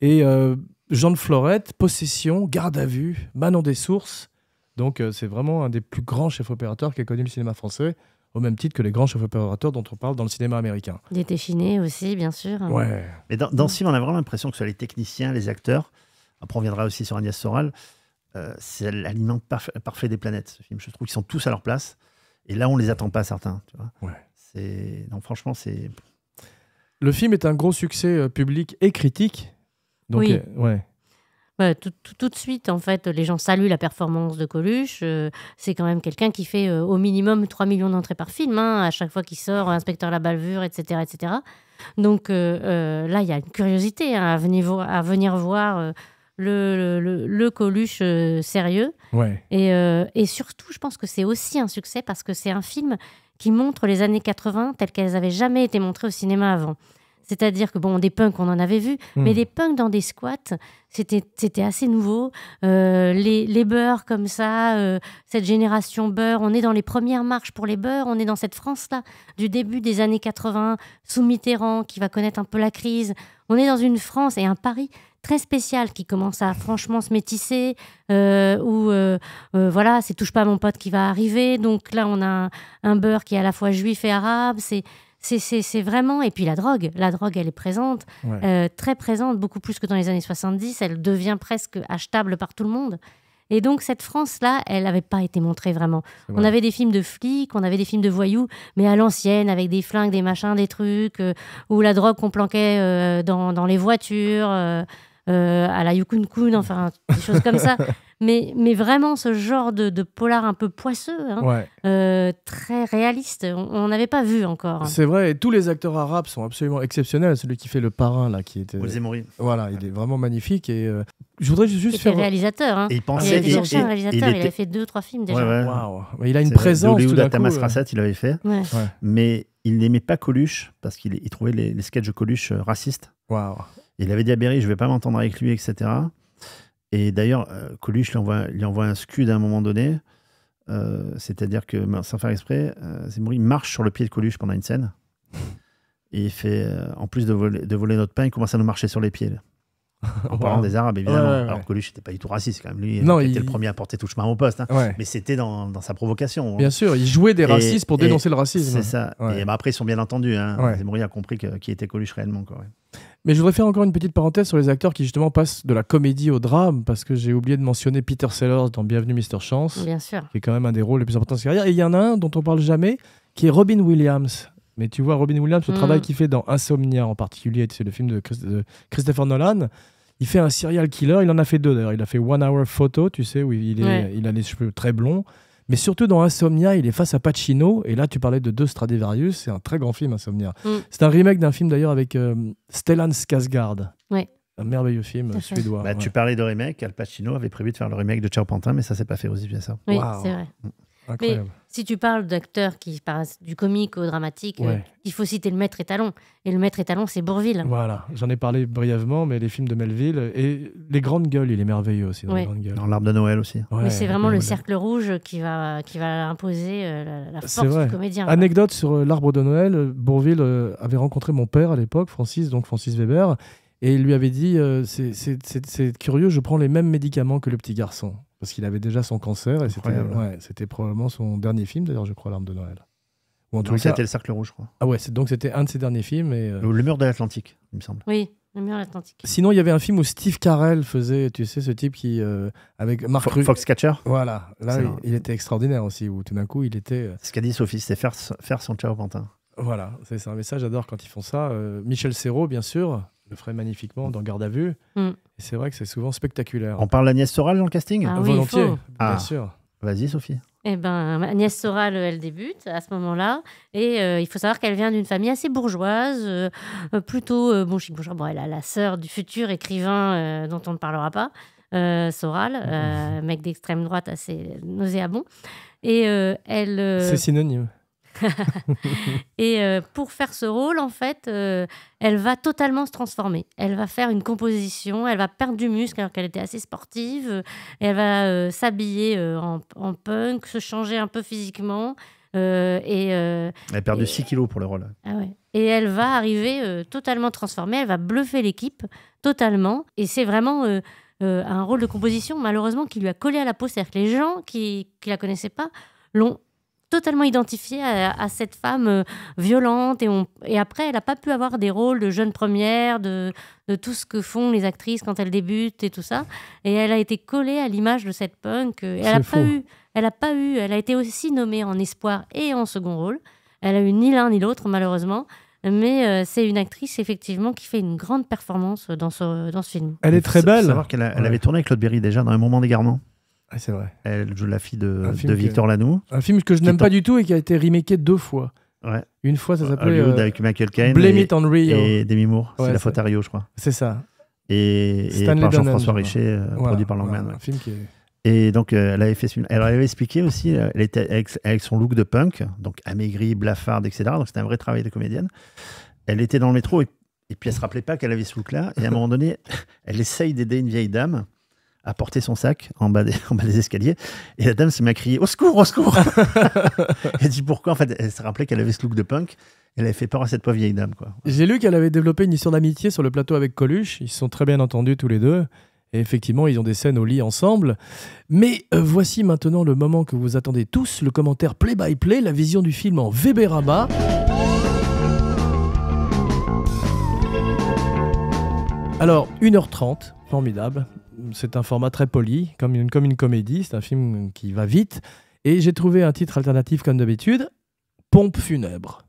Et euh, Jean de Florette, Possession, Garde à vue, Manon des Sources. Donc, euh, c'est vraiment un des plus grands chefs opérateurs qui a connu le cinéma français, au même titre que les grands chefs opérateurs dont on parle dans le cinéma américain. Des Téchinés aussi, bien sûr. Hein. Ouais. Mais dans, ce film, on a vraiment l'impression que ce sont les techniciens, les acteurs, après on viendra aussi sur Agnès Soral, euh, c'est l'aliment parfait, des planètes, ce film. Je trouve qu'ils sont tous à leur place. Et là, on ne les attend pas, certains. Tu vois. Ouais. C'est non, franchement, c'est. Le film est un gros succès euh, public et critique. Donc, euh, ouais. tout, de suite, en fait, les gens saluent la performance de Coluche. Euh, c'est quand même quelqu'un qui fait au minimum 3 millions d'entrées par film, hein, à chaque fois qu'il sort, Inspecteur la Balvure, etc. etc. Donc là, il y a une curiosité hein, à, venir, à, venir, voir le, Coluche sérieux. Ouais. Et, et, surtout, je pense que c'est aussi un succès parce que c'est un film qui montre les années 80 telles qu'elles n'avaient jamais été montrées au cinéma avant. C'est-à-dire que, bon, des punks, on en avait vu, hmm. mais des punks dans des squats, c'était assez nouveau. Euh, les, les beurs comme ça, euh, cette génération beurre, on est dans les premières marches pour les beurs, on est dans cette France-là du début des années 80, sous Mitterrand, qui va connaître un peu la crise. On est dans une France et un Paris très spécial qui commence à franchement se métisser, euh, ou euh, euh, voilà, c'est touche pas mon pote qui va arriver. Donc là, on a un, beurre qui est à la fois juif et arabe. C'est c'est vraiment et puis la drogue, la drogue elle est présente, euh, très présente, beaucoup plus que dans les années 70. Elle devient presque achetable par tout le monde. Et donc cette France-là, elle n'avait pas été montrée vraiment. On avait des films de flics, on avait des films de voyous, mais à l'ancienne, avec des flingues, des machins, des trucs, où ou la drogue qu'on planquait dans, dans, les voitures. Euh, à la Yukun Kun, enfin, des choses comme ça. Mais, mais vraiment, ce genre de, de polar un peu poisseux, hein, euh, très réaliste, on n'avait pas vu encore. C'est vrai, tous les acteurs arabes sont absolument exceptionnels. Celui qui fait le parrain, là, qui était. Voilà, il est vraiment magnifique. Et euh, je voudrais juste faire. réalisateur. Hein. il pensait. il, réalisateur, il, a fait deux, trois films déjà. Il a une présence. Tout à Tamas Rassat, il avait fait. Mais il n'aimait pas Coluche parce qu'il trouvait les, sketches sketchs de Coluche racistes. Il avait dit à Berry, je ne vais pas m'entendre avec lui, etc. Et d'ailleurs, euh, Coluche lui envoie, envoie un scud à un moment donné. Euh, c'est-à-dire que, ben, sans faire exprès, euh, Zemmour marche sur le pied de Coluche pendant une scène. Et il fait, en plus de voler, notre pain, il commence à nous marcher sur les pieds. en parlant des Arabes, évidemment. Alors Coluche n'était pas du tout raciste, quand même. Lui, il était le premier à porter tout chemin au poste. Hein. Mais c'était dans, sa provocation. Hein. Bien sûr, il jouait des racistes pour dénoncer le racisme. C'est ça. Et ben, après, ils sont bien entendus. Hein. a compris qui était Coluche réellement. Quoi, mais je voudrais faire encore une petite parenthèse sur les acteurs qui justement passent de la comédie au drame, parce que j'ai oublié de mentionner Peter Sellers dans Bienvenue Mister Chance, qui est quand même un des rôles les plus importants de sa carrière. Et il y en a un dont on parle jamais, qui est Robin Williams. Mais tu vois, Robin Williams, le mm. travail qu'il fait dans Insomnia en particulier, c'est le film de, Christopher Nolan, il fait un serial killer, il en a fait deux d'ailleurs. Il a fait One Hour Photo, tu sais, où il, est, il a les cheveux très blonds. Mais surtout dans Insomnia, il est face à Pacino. Et là, tu parlais de deux Stradivarius. C'est un très grand film, Insomnia. Mm. C'est un remake d'un film d'ailleurs avec euh, Stellan Skarsgård. Ouais. Un merveilleux film suédois. Bah, tu parlais de remake. Al Pacino avait prévu de faire le remake de Charpentin, mais ça s'est pas fait aussi bien ça. Oui, c'est vrai. Mm. Mais si tu parles d'acteurs qui passent du comique au dramatique, euh, il faut citer le maître étalon. Et le maître étalon, c'est Bourville. Voilà, j'en ai parlé brièvement, mais les films de Melville et Les Grandes Gueules, il est merveilleux aussi dans L'Arbre de Noël aussi. mais c'est vraiment le cercle rouge qui va, qui va imposer euh, la, force du comédien. Anecdote sur euh, L'Arbre de Noël, Bourville avait rencontré mon père à l'époque, Francis, donc Francis Weber, et il lui avait dit C'est curieux, je prends les mêmes médicaments que le petit garçon parce qu'il avait déjà son cancer et c'était probablement son dernier film d'ailleurs, je crois, L'arme de Noël. Ou en tout cas, c'était le cercle rouge, je crois. Ah ouais, donc c'était un de ses derniers films. Et, euh, Le mur de l'Atlantique, il me semble. Oui. Le mur de l'Atlantique. Sinon, il y avait un film où Steve Carell faisait, tu sais, ce type qui. Euh, avec Mark Foxcatcher Voilà. Là, il, était extraordinaire aussi, où tout d'un coup, il était. Euh, ce qu'a dit Sophie, c'était faire, faire son chat pantin. Voilà, c'est un message, j'adore quand ils font ça. Michel Serrault, bien sûr, le ferait magnifiquement mm. dans Garde à vue. Mm. C'est vrai que c'est souvent spectaculaire. On parle d'Agnès Soral dans le casting ah Volontiers, bien ah. sûr. Vas-y, Sophie. Eh ben, Agnès Soral, elle débute à ce moment-là. Et euh, il faut savoir qu'elle vient d'une famille assez bourgeoise, euh, euh, plutôt. bon, chic bourgeois, bon, elle a la sœur du futur écrivain dont on ne parlera pas, Soral, mm. mec d'extrême droite assez nauséabond. Et elle. C'est synonyme. et euh, pour faire ce rôle, en fait, euh, elle va totalement se transformer. Elle va faire une composition, elle va perdre du muscle alors qu'elle était assez sportive. elle va euh, s'habiller en, punk, se changer un peu physiquement. et, elle a perdu 6 kilos pour le rôle. Ah et elle va arriver totalement transformée, elle va bluffer l'équipe totalement. Et c'est vraiment... un rôle de composition malheureusement qui lui a collé à la peau. C'est-à-dire que les gens qui ne la connaissaient pas l'ont totalement identifiée à, cette femme euh, violente. Et, après, elle n'a pas pu avoir des rôles de jeune première, de, tout ce que font les actrices quand elles débutent et tout ça. Et elle a été collée à l'image de cette punk. elle n'a pas eu. Elle a pas eu. Elle a été aussi nommée en espoir et en second rôle. Elle a eu ni l'un ni l'autre, malheureusement. Mais euh, c'est une actrice, effectivement, qui fait une grande performance dans ce, film. Elle est très belle. savoir qu'elle avait tourné avec Claude Berry déjà dans Un moment d'égarement. Ah, elle joue la fille de, de Victor Lanoux. Un film que je n'aime pas du tout et qui a été remaké deux fois. Ouais. Une fois, ça euh, s'appelait euh, avec Michael Caine et, It Et Demi Moore. c'est la faute à Rio, je crois. C'est ça. Et, par Jean-François Richet, euh, produit par Langman. film qui Et donc, elle avait fait ce... Elle avait expliqué aussi, elle était avec, son look de punk, donc amaigri, blafard, etc. Donc, c'était un vrai travail de comédienne. Elle était dans le métro et, et puis elle se rappelait pas qu'elle avait ce look-là. Et à un moment donné, elle essaye d'aider une vieille dame a porté son sac en bas des, escaliers. Et la dame se m'a à crier Au secours, au secours Elle dit pourquoi En fait, elle se rappelait qu'elle avait ce look de punk. Elle avait fait peur à cette pauvre vieille dame. quoi. J'ai lu qu'elle avait développé une histoire d'amitié sur le plateau avec Coluche. Ils sont très bien entendus tous les deux. Et effectivement, ils ont des scènes au lit ensemble. Mais euh, voici maintenant le moment que vous attendez tous le commentaire play-by-play, la vision du film en vb Alors, 1h30, formidable c'est un format très poli, comme une, comme comédie. C'est un film qui va vite. Et j'ai trouvé un titre alternatif, comme d'habitude Pompe funèbre.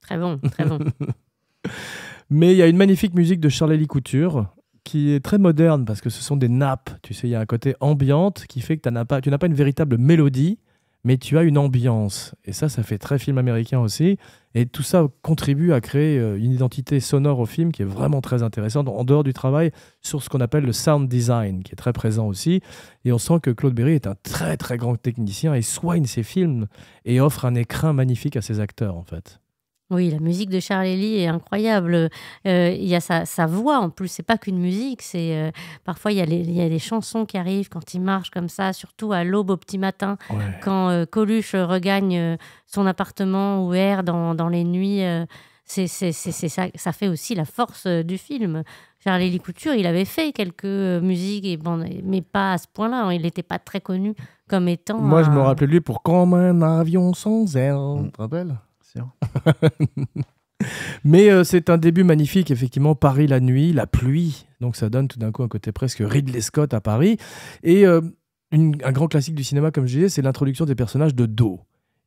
Très bon, très bon. Mais il y a une magnifique musique de Charlie Couture qui est très moderne parce que ce sont des nappes. Tu sais, il y a un côté ambiante qui fait que tu n'as pas une véritable mélodie mais tu as une ambiance. Et ça, ça fait très film américain aussi. Et tout ça contribue à créer euh, une identité sonore au film qui est vraiment très intéressante, en dehors du travail, sur ce qu'on appelle le sound design, qui est très présent aussi. Et on sent que Claude Berry est un très très grand technicien et soigne ses films et offre un écrin magnifique à ses acteurs, en fait. Oui, la musique de Charles Lee est incroyable. Euh, il y a sa, voix en plus, c'est pas qu'une musique. C'est euh, parfois il y, a les, chansons qui arrivent quand il marche comme ça, surtout à l'aube au petit matin, quand euh, Coluche regagne son appartement ou erre dans, les nuits. c'est ça, ça fait aussi la force du film. Charles Lee Couture, il avait fait quelques musiques, et mais pas à ce point-là. Hein. il n'était pas très connu comme étant. Moi, je me rappelle lui pour Comme un avion sans air ». Tu te Mais euh, c'est un début magnifique, effectivement. Paris la nuit, la pluie. Donc ça donne tout d'un coup un côté presque Ridley Scott à Paris. Et euh, un grand classique du cinéma, comme je disais, c'est l'introduction des personnages de dos.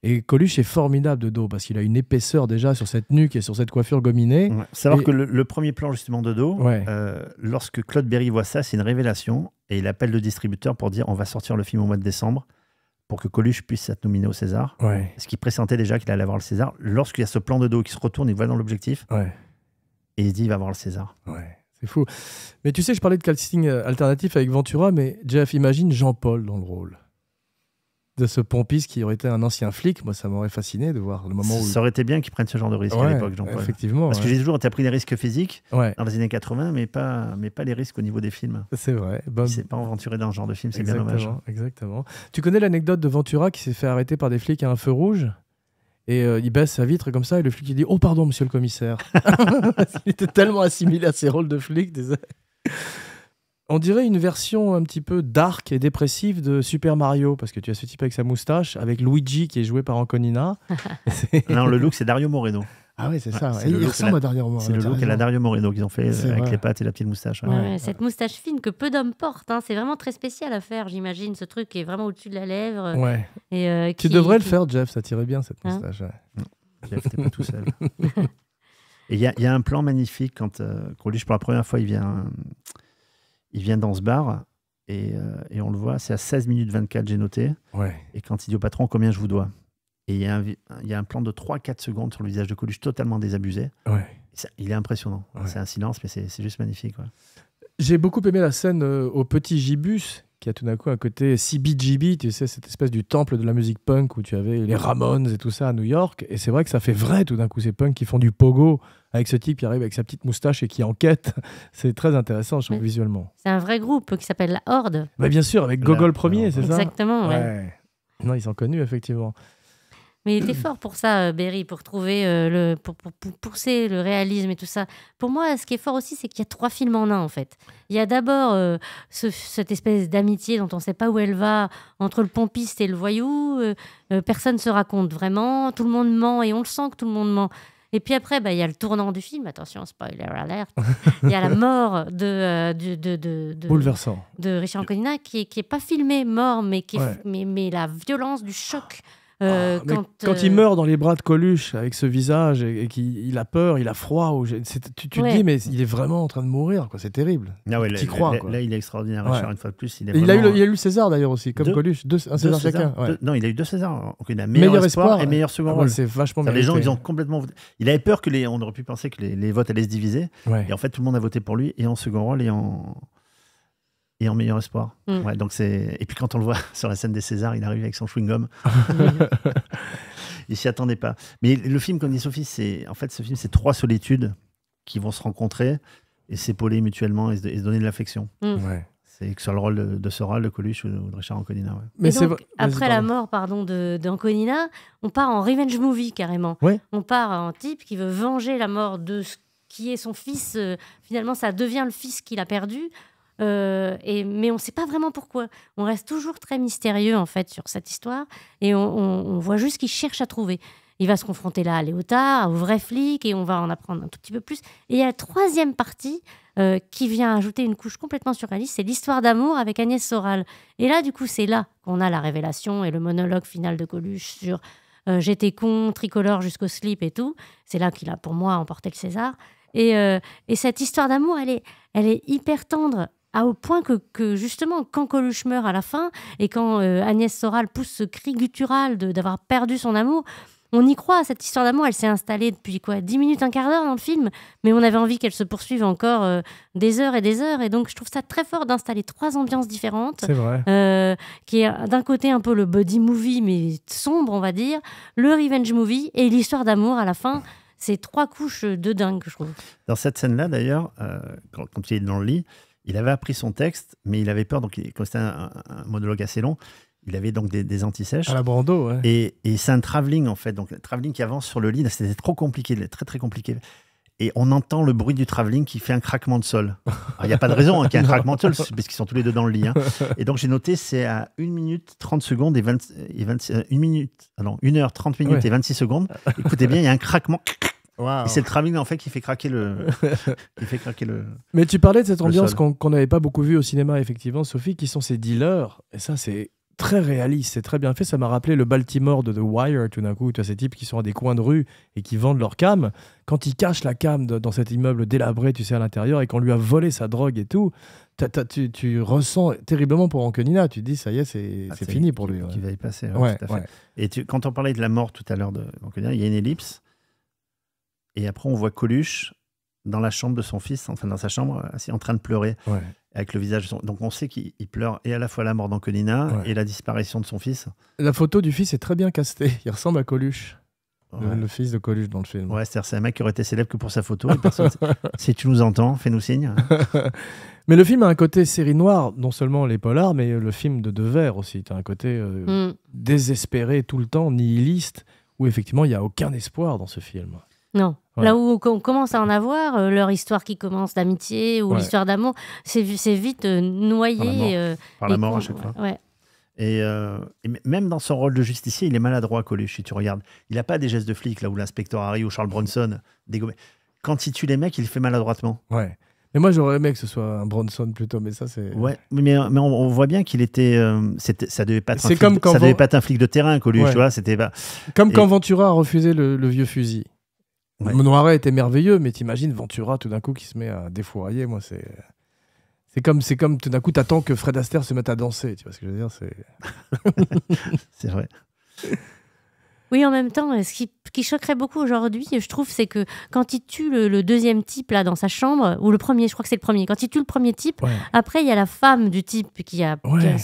Et Coluche est formidable de dos parce qu'il a une épaisseur déjà sur cette nuque et sur cette coiffure gominée. Savoir que le, premier plan justement de dos, euh, lorsque Claude Berry voit ça, c'est une révélation et il appelle le distributeur pour dire on va sortir le film au mois de décembre pour que Coluche puisse être nominé au César. ce Parce qu'il pressentait déjà qu'il allait avoir le César. Lorsqu'il y a ce plan de dos qui se retourne, il voit dans l'objectif. Et il se dit, il va avoir le César. C'est fou. Mais tu sais, je parlais de casting euh, alternatif avec Ventura, mais Jeff, imagine Jean-Paul dans le rôle de ce pompiste qui aurait été un ancien flic. Moi, ça m'aurait fasciné de voir le moment où. Ça aurait été bien qu'ils prennent ce genre de risque à l'époque, Effectivement. Parce que j'ai toujours été pris des risques physiques dans les années 80, mais pas, mais pas les risques au niveau des films. C'est vrai. c'est pas aventuré dans ce genre de film, c'est bien dommage. Hein. Exactement. Tu connais l'anecdote de Ventura qui s'est fait arrêter par des flics à un feu rouge et euh, il baisse sa vitre comme ça, et le flic il dit Oh, pardon, monsieur le commissaire. il était tellement assimilé à ses rôles de flic. désolé on dirait une version un petit peu dark et dépressive de Super Mario, parce que tu as ce type avec sa moustache, avec Luigi qui est joué par Anconina. non, le look, c'est Dario Moreno. Ah oui, c'est ça. il ressemble à Dario Moreno. C'est le look et la Dario Moreno qu'ils ont fait avec les pattes et la petite moustache. cette moustache fine que peu d'hommes portent, hein, c'est vraiment très spécial à faire, j'imagine. Ce truc qui est vraiment au-dessus de la lèvre. Euh, ouais. Et, euh, tu devrais le faire, Jeff, ça tirait bien cette hein moustache. Jeff, t'es pas tout seul. et il y, a un plan magnifique quand euh, pour la première fois, il vient il vient dans ce bar euh, et, on le voit, c'est à 16 minutes 24, j'ai noté. Et quand il dit au patron combien je vous dois. Et il y, a un, il y a un plan de 3-4 secondes sur le visage de Coluche totalement désabusé. il est impressionnant. C'est un silence, mais c'est juste magnifique. J'ai beaucoup aimé la scène euh, au petit gibus qui a tout d'un coup un côté CBGB, tu sais, cette espèce du temple de la musique punk où tu avais les Ramones et tout ça à New York. Et c'est vrai que ça fait vrai tout d'un coup, ces punks qui font du pogo avec ce type qui arrive avec sa petite moustache et qui enquête. c'est très intéressant, je trouve, visuellement. C'est un vrai groupe qui s'appelle La Horde. Mais bien sûr, avec Gogol premier, c'est ça Exactement, ouais. Non, ils sont connus, effectivement. Mais il était fort pour ça, euh, Berry, pour trouver euh, le, pour, pousser le réalisme et tout ça. Pour moi, ce qui est fort aussi, c'est qu'il y a trois films en un en fait. Il y a d'abord euh, cette espèce d'amitié dont on ne sait pas où elle va entre le pompiste et le voyou. personne ne se raconte vraiment. Tout le monde ment et on le sent que tout le monde ment. Et puis après, bah, il y a le tournant du film. Attention, spoiler alert. Il y a la mort de, de, de, de, de, Richard Anconina qui n'est qui est pas filmé mort, mais, qui mais, mais la violence du choc. Euh, ah, quand, il euh, meurt dans les bras de Coluche avec ce visage et, qu'il a peur, il a froid, ou tu, te dis, mais il est vraiment en train de mourir, quoi. c'est terrible. Ah y crois. Là, il est extraordinaire, une fois de plus. Il, a eu, le, César d'ailleurs aussi, comme Coluche, deux, un César, chacun. non, il a eu deux Césars. il a meilleur, espoir, et meilleur second ah rôle. c'est vachement Les gens, ils ont complètement. Il avait peur que les. On aurait pu penser que les, les votes allaient se diviser. Et en fait, tout le monde a voté pour lui, et en second rôle, et en et en meilleur espoir. Mm. Ouais, donc c'est... Et puis quand on le voit sur la scène des Césars, il arrive avec son chewing-gum. il s'y attendait pas. Mais le film, comme dit Sophie, c'est en fait ce film, c'est trois solitudes qui vont se rencontrer et s'épauler mutuellement et se, donner de l'affection. Mm. Ouais. C'est que sur le rôle de, Soral, de Coluche ou de Richard Anconina. Mais après la mort pardon, d'Anconina, on part en revenge movie carrément. On part en type qui veut venger la mort de ce qui est son fils. Euh, finalement, ça devient le fils qu'il a perdu. Euh, mais on ne sait pas vraiment pourquoi. On reste toujours très mystérieux en fait sur cette histoire et on, voit juste qu'il cherche à trouver. Il va se confronter là à Léotard, au vrai flic et on va en apprendre un tout petit peu plus. Et il y a la troisième partie euh, qui vient ajouter une couche complètement surréaliste, c'est l'histoire d'amour avec Agnès Soral. Et là du coup c'est là qu'on a la révélation et le monologue final de Coluche sur euh, j'étais con, tricolore jusqu'au slip et tout. C'est là qu'il a pour moi emporté le César. Et, cette histoire d'amour, elle est hyper tendre à au point que, justement, quand Coluche meurt à la fin et quand euh, Agnès Soral pousse ce cri guttural d'avoir perdu son amour, on y croit, cette histoire d'amour, elle s'est installée depuis quoi 10 minutes, un quart d'heure dans le film, mais on avait envie qu'elle se poursuive encore euh, des heures et des heures. Et donc, je trouve ça très fort d'installer trois ambiances différentes. C'est vrai. Euh, qui est d'un côté un peu le body movie, mais sombre, on va dire, le revenge movie et l'histoire d'amour à la fin. C'est trois couches de dingue, je trouve. Dans cette scène-là, d'ailleurs, quand, il est dans le lit, il avait appris son texte, mais il avait peur, donc comme c'était un, monologue assez long, il avait donc des, antisèches. À la Brando, ouais. Et, c'est un travelling, en fait. Donc, travelling qui avance sur le lit. C'était trop compliqué, très, très compliqué. Et on entend le bruit du travelling qui fait un craquement de sol. Il n'y a pas de raison hein, qu'il y ait un craquement de sol, parce qu'ils sont tous les deux dans le lit. Hein. Et donc, j'ai noté, c'est à 1 minute 30 secondes et et 1 euh, minute, ah heure 30 minutes et 26 secondes. Écoutez bien, il y a un craquement et c'est le en fait qui fait craquer le. qui fait craquer le. Mais tu parlais de cette ambiance qu'on n'avait pas beaucoup vue au cinéma effectivement, Sophie, qui sont ces dealers. Et ça, c'est très réaliste, c'est très bien fait. Ça m'a rappelé le Baltimore de The Wire tout d'un coup. Tu as ces types qui sont à des coins de rue et qui vendent leur cam. Quand ils cachent la cam dans cet immeuble délabré, tu sais, à l'intérieur, et qu'on lui a volé sa drogue et tout, tu, ressens terriblement pour Anconina. Tu dis, ça y est, c'est ah, fini pour lui. Qui va y passer. Hein, et quand on parlait de la mort tout à l'heure de Anconina, il y a une ellipse et après, on voit Coluche dans la chambre de son fils, enfin dans sa chambre, assis en train de pleurer. Avec le visage. Donc on sait qu'il pleure et à la fois la mort d'Anconina et la disparition de son fils. La photo du fils est très bien castée. Il ressemble à Coluche. Le, fils de Coluche dans le film. Ouais, cest un mec qui aurait été célèbre que pour sa photo. si tu nous entends, fais-nous signe. mais le film a un côté série noire, non seulement les polars, mais le film de Devers aussi. Tu as un côté euh, mm. désespéré tout le temps, nihiliste, où effectivement il n'y a aucun espoir dans ce film. Non. Là où on commence à en avoir, euh, leur histoire qui commence d'amitié ou l'histoire d'amour, c'est vite euh, noyé. Par la mort, euh, à chaque fois. Ouais. Et, même dans son rôle de justicier, il est maladroit, Coluche, si tu regardes. Il n'a pas des gestes de flic, là où l'inspecteur Harry ou Charles Bronson Quand il tue les mecs, il fait maladroitement. Ouais. Mais moi, j'aurais aimé que ce soit un Bronson plutôt, mais ça, c'est. Ouais, mais, mais on, voit bien qu'il était, c'était Ça devait pas ça devait pas être un flic de terrain, Coluche, tu C'était Comme quand Ventura a refusé le vieux fusil. Ouais. Noiret était merveilleux, mais t'imagines Ventura tout d'un coup qui se met à défourailler. Moi, c'est. C'est comme, c'est comme tout d'un coup, t'attends que Fred Astaire se mette à danser. Tu vois ce que je veux dire C'est vrai. Oui, en même temps, ce qui, choquerait beaucoup aujourd'hui, je trouve, c'est que quand il tue le, deuxième type là dans sa chambre, ou le premier, je crois que c'est le premier, quand il tue le premier type, après il y a la femme du type qui a,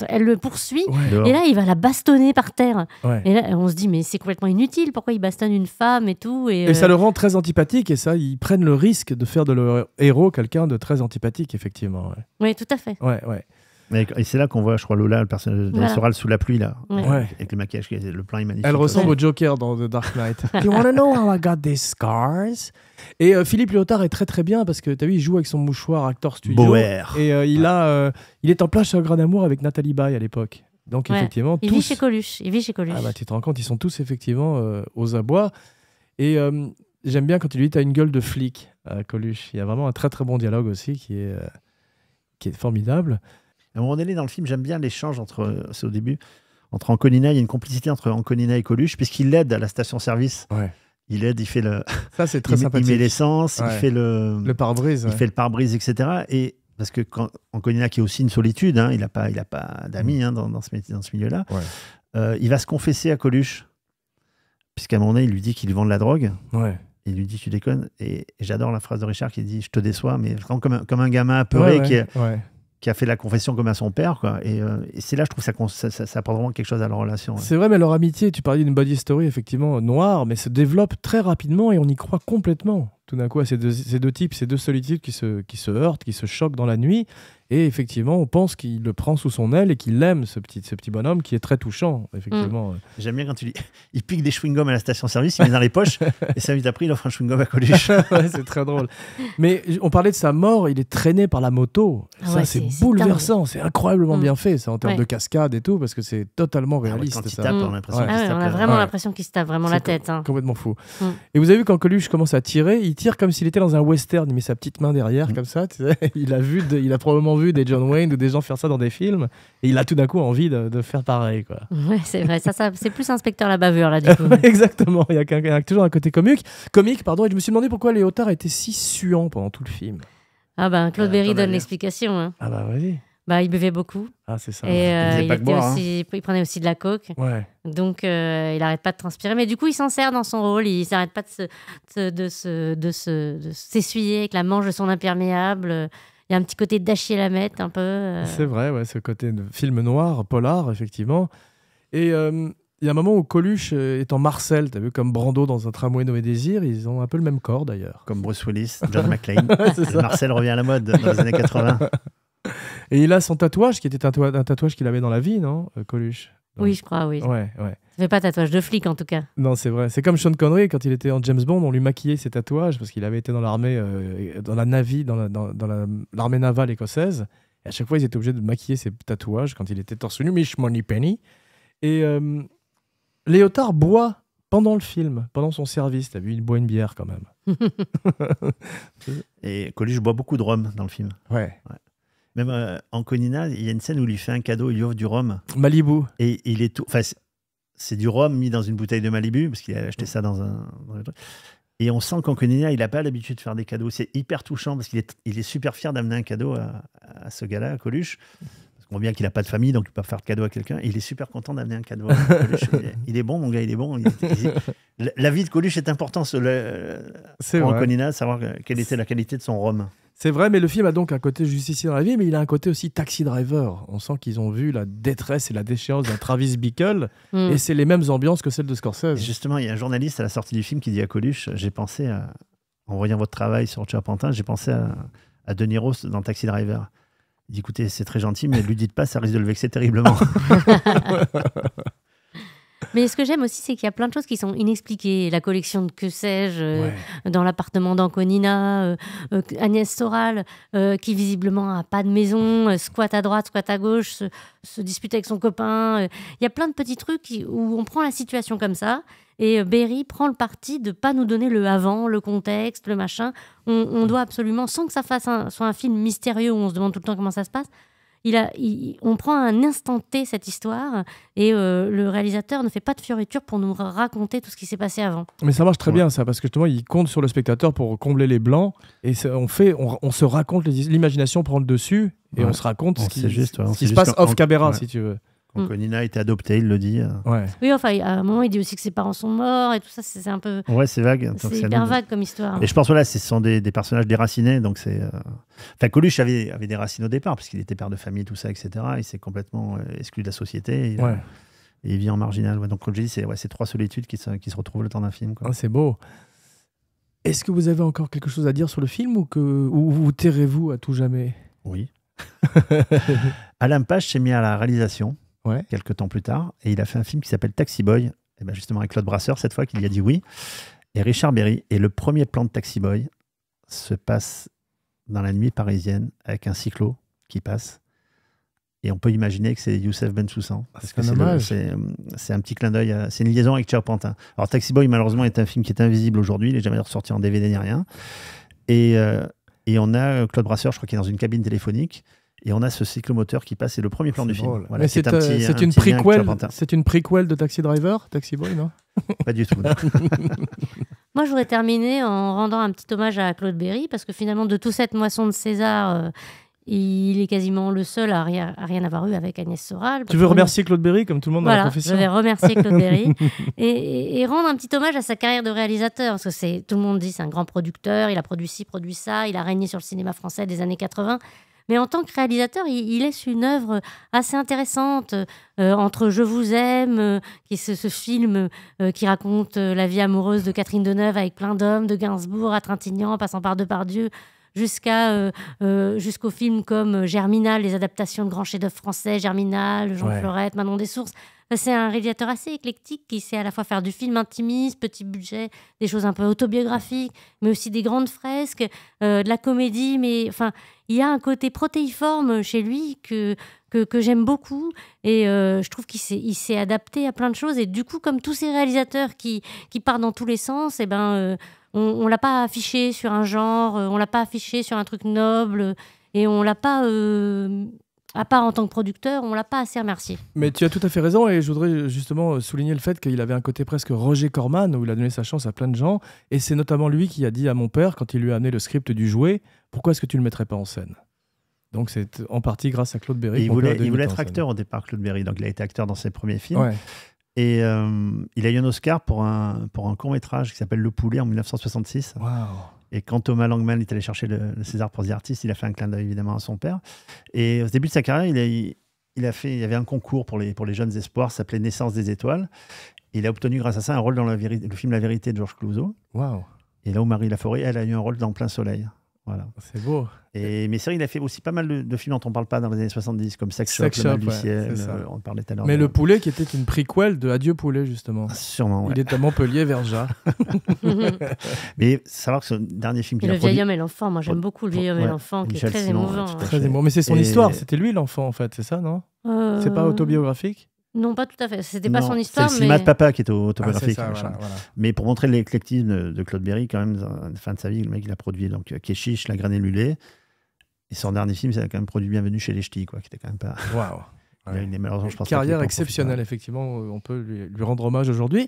elle le poursuit, et là il va la bastonner par terre. Et là on se dit mais c'est complètement inutile, pourquoi il bastonne une femme et tout. Et, ça euh, le rend très antipathique, et ça ils prennent le risque de faire de leur héros quelqu'un de très antipathique effectivement. Oui, tout à fait. Ouais, ouais. Et c'est là qu'on voit, je crois, Lola, le personnage de sous la pluie, là. Ouais. Avec le maquillage, le plan est magnifique. Elle ressemble au Joker dans The Dark Knight. you wanna know how I got these scars? Et euh, Philippe Léotard est très très bien parce que tu as vu, il joue avec son mouchoir acteur studio. Et euh, il, a, euh, il est en place sur un grand amour avec Nathalie Baye à l'époque. Donc effectivement. Il vit chez Coluche. Il vit chez Coluche. Ah bah, tu te rends compte, ils sont tous effectivement aux abois. Et j'aime bien quand il lui dit T'as une gueule de flic Coluche. Il y a vraiment un très très bon dialogue aussi qui est, qui est formidable à un moment donné, dans le film, j'aime bien l'échange entre. C'est au début. Entre Anconina, il y a une complicité entre Anconina et Coluche, puisqu'il l'aide à la station-service. Il aide, il fait le. Ça, c'est très sympathique. Il met l'essence, il fait le. Le pare-brise. Il fait le pare-brise, etc. Et parce que quand Anconina, qui est aussi une solitude, hein, il n'a pas, il pas d'amis mm. hein, dans, dans, ce, milieu-là, euh, il va se confesser à Coluche. Puisqu'à un moment donné, il lui dit qu'il vend de la drogue. Il lui dit, tu déconnes. Et, j'adore la phrase de Richard qui dit, je te déçois, mais vraiment comme un, comme un gamin apeuré qui est qui a fait la confession comme à son père. Quoi. Et, euh, c'est là, je trouve, ça, ça, apporte vraiment quelque chose à leur relation. C'est vrai, mais leur amitié, tu parlais d'une body story, effectivement, noire, mais se développe très rapidement et on y croit complètement tout d'un coup ces deux, types, ces deux solitudes qui se, qui se heurtent, qui se choquent dans la nuit. Et effectivement, on pense qu'il le prend sous son aile et qu'il l'aime, ce petit, ce petit bonhomme qui est très touchant, effectivement. J'aime bien quand tu dis, il pique des chewing-gums à la station-service, il met dans les poches, et ça vite après, il offre un chewing-gum à Coluche. c'est très drôle. Mais on parlait de sa mort, il est traîné par la moto. ça, c'est bouleversant, c'est incroyablement mm. bien fait, ça, en termes de cascade et tout, parce que c'est totalement ah réaliste. quand on, a vraiment l'impression qu'il se tape vraiment la tête. C'est hein. Complètement fou. Mm. Et vous avez vu, quand Coluche commence à tirer, il tire comme s'il était dans un western. Il met sa petite main derrière, mm. comme ça. il, a vu il a probablement vu des John Wayne ou des gens faire ça dans des films. Et il a tout d'un coup envie de, faire pareil. Quoi. c'est vrai. Ça, c'est plus inspecteur la bavure, là, du coup. Exactement. Il y, a, toujours un côté comique. comique pardon, et je me suis demandé pourquoi les Léotard étaient si suant pendant tout le film. Ah ben, Claude euh, Berry donne l'explication. Hein. Ah bah oui bah, il buvait beaucoup. Ah, c'est ça. Et il, euh, aussi, hein. il, prenait aussi de la coke. Ouais. Donc, euh, il n'arrête pas de transpirer. Mais du coup, il s'en sert dans son rôle. Il n'arrête pas de s'essuyer de se, de se, avec la manche de son imperméable. Il y a un petit côté d'Achille Lamette, un peu. Euh. C'est vrai, ouais, ce côté de film noir, polar, effectivement. Et il y a un moment où Coluche est en Marcel, as vu, comme Brando dans un tramway nommé Désir, ils ont un peu le même corps d'ailleurs. Comme Bruce Willis, John McClane. Marcel revient à la mode dans les années 80. Et il a son tatouage, qui était un, tatouage qu'il avait dans la vie, non, euh, Coluche Oui, je crois, oui. Ouais, ouais. Ça pas tatouage de flic, en tout cas. Non, c'est vrai. C'est comme Sean Connery, quand il était en James Bond, on lui maquillait ses tatouages, parce qu'il avait été dans l'armée, euh, dans la Navy, dans navale écossaise. Et à chaque fois, ils étaient obligés de maquiller ses tatouages quand il était torse nu, Mish Money Penny. Et euh, Léotard boit pendant le film, pendant son service. T'as vu, il boit une bière quand même. Et Coluche boit beaucoup de rhum dans le film. ouais. Même euh, en Anconina, il y a une scène où il lui fait un cadeau, il lui offre du rhum. Malibu. Et il est tout. Enfin, c'est du rhum mis dans une bouteille de Malibu, parce qu'il a acheté ça dans un. Et on sent qu'Anconina, il n'a pas l'habitude de faire des cadeaux. C'est hyper touchant parce qu'il est, il est super fier d'amener un cadeau à, à ce gars-là, à Coluche voit bien qu'il n'a pas de famille, donc il peut pas faire de cadeau à quelqu'un. Il est super content d'amener un cadeau il est bon, mon gars, il est bon. La vie de Coluche est importante C'est pour conina savoir quelle était la qualité de son rhum. C'est vrai, mais le film a donc un côté justicier dans la vie, mais il a un côté aussi taxi driver. On sent qu'ils ont vu la détresse et la déchéance d'un Travis Bickle, hmm. et c'est les mêmes ambiances que celles de Scorsese. justement, il y a un journaliste à la sortie du film qui dit à Coluche J'ai pensé, en voyant votre travail sur Charpentin, j'ai pensé à, à De Niro dans Taxi Driver dit écoutez, c'est très gentil, mais lui dites pas, ça risque de le vexer terriblement. Mais ce que j'aime aussi, c'est qu'il y a plein de choses qui sont inexpliquées. La collection de que sais-je euh, dans l'appartement d'Anconina, euh, euh, Agnès Soral, qui visiblement a pas de maison, squat à droite, squat à gauche, se, dispute avec son copain. Il y a plein de petits trucs où on prend la situation comme ça. Et Berry prend le parti de pas nous donner le avant, le contexte, le machin. On, mm. doit absolument, sans que ça fasse soit un film mystérieux où on se demande tout le temps comment ça se passe, on prend un instant T cette histoire et euh, le réalisateur ne fait pas de fioritures pour nous raconter tout ce qui s'est passé avant. Mais ça marche très bien ça parce que justement il compte sur le spectateur pour combler les blancs et on fait, on, se raconte l'imagination prend le dessus et on se raconte ce qui, ce qui se passe off caméra si tu veux. Donc mm. Nina a été adoptée, il le dit. Euh. Oui, enfin, à un moment, il dit aussi que ses parents sont morts et tout ça. C'est un peu. Ouais, c'est vague. C'est hyper vague comme histoire. Et je pense, que ce sont des, des personnages déracinés. Donc c'est. Euh, enfin, Coluche avait, des racines au départ, parce qu'il était père de famille, tout ça, etc. Il s'est complètement euh, exclu de la société. Et, ouais. et il vit en marginal. Donc, comme je dis, c'est ouais, trois solitudes qui se, qui se retrouvent le temps d'un film. Ah, c'est beau. Est-ce que vous avez encore quelque chose à dire sur le film ou que vous terrez-vous à tout jamais Oui. Alain Pache s'est mis à la réalisation quelques temps plus tard. Et il a fait un film qui s'appelle Taxi Boy, et ben justement avec Claude Brasseur, cette fois qu'il lui a dit oui. Et Richard Berry. Et le premier plan de Taxi Boy se passe dans la nuit parisienne avec un cyclo qui passe. Et on peut imaginer que c'est Youssef Bensoussan. Ah, Soussan. Euh, c'est un petit clin d'œil, c'est une liaison avec Pantin. Alors Taxi Boy, malheureusement, est un film qui est invisible aujourd'hui, il n'est jamais ressorti en DVD ni rien. Et, euh, et on a euh, Claude Brasseur, je crois qu'il est dans une cabine téléphonique, et on a ce cyclomoteur qui passe. C'est le premier plan du film. Voilà, c'est un euh, C'est une, une, prequel de Taxi Driver, Taxi Boy, non Pas du tout. Moi, je voudrais terminer en rendant un petit hommage à Claude Berry, parce que finalement, de toute cette moisson de César, euh, il est quasiment le seul à rien, à avoir eu avec Agnès Soral. Tu veux remercier Claude Berry, comme tout le monde dans la profession Je vais remercier Claude Berry et, et, rendre un petit hommage à sa carrière de réalisateur. Parce que tout le monde dit c'est un grand producteur, il a produit ci, produit ça, il a régné sur le cinéma français des années 80. Mais en tant que réalisateur, il, laisse une œuvre assez intéressante euh, entre Je vous aime, euh, qui est ce, film euh, qui raconte la vie amoureuse de Catherine Deneuve avec plein d'hommes, de Gainsbourg à Trintignant, passant par Depardieu jusqu'à jusqu'au comme Germinal, les adaptations de grands chefs-d'œuvre français, Germinal, Jean Fleurette*, Florette, Manon des Sources. C'est un réalisateur assez éclectique qui sait à la fois faire du film intimiste, petit budget, des choses un peu autobiographiques, mais aussi des grandes fresques, euh, de la comédie. Mais enfin, il y a un côté protéiforme chez lui que, que, j'aime beaucoup. Et euh, je trouve qu'il s'est, il adapté à plein de choses. Et du coup, comme tous ces réalisateurs qui, qui partent dans tous les sens, eh ben, euh, on ne l'a pas affiché sur un genre, on l'a pas affiché sur un truc noble. Et on l'a pas à part en tant que producteur, on l'a pas assez remercié. Mais tu as tout à fait raison et je voudrais justement souligner le fait qu'il avait un côté presque Roger Corman où il a donné sa chance à plein de gens et c'est notamment lui qui a dit à mon père quand il lui a amené le script du jouet, pourquoi est-ce que tu ne le mettrais pas en scène donc c'est en partie grâce à Claude Berry. Il voulait, être acteur au départ, Claude Berry. Donc il a été acteur dans ses premiers films. Et euh, il a eu un Oscar pour un, pour un court métrage qui s'appelle Le Poulet en 1966. Waouh et quand Thomas Langman est allé chercher le, César pour The Artist, il a fait un clin d'œil évidemment à son père. Et au début de sa carrière, il fait, il y avait un concours pour les, jeunes espoirs, s'appelait Naissance des étoiles. il a obtenu grâce à ça un rôle dans le film La vérité de Georges Clouseau. Wow Et là où Marie Laforêt, elle a eu un rôle dans Plein Soleil. Voilà. C'est beau. Et, mais c'est vrai, il a fait aussi pas mal de, films dont on parle pas dans les années 70, comme Sex, Shop, Le euh, on parlait tout à l'heure. Mais Le Poulet, qui était une prequel de Adieu Poulet, justement. Ah, sûrement, Il est à Montpellier, vers mais savoir que son dernier film qu'il a Le Vieil Homme et l'Enfant, moi j'aime beaucoup Le Vieil Homme et l'Enfant, qui est très émouvant. Hein. Très Mais c'est son histoire, c'était lui l'enfant, en fait, c'est ça, non C'est pas euh, autobiographique non, pas tout à fait. C'était pas son histoire. C'est le papa qui est ah, autobiographique. Mais pour montrer l'éclectisme de Claude Berry, quand même, à fin de sa vie, le mec, il a produit donc euh, La Graine et Et son dernier film, c'est quand même produit Bienvenue chez les Ch'tis, quoi, qui était quand même pas. Waouh! je pense Carrière exceptionnelle, effectivement, euh, on peut lui, rendre hommage aujourd'hui.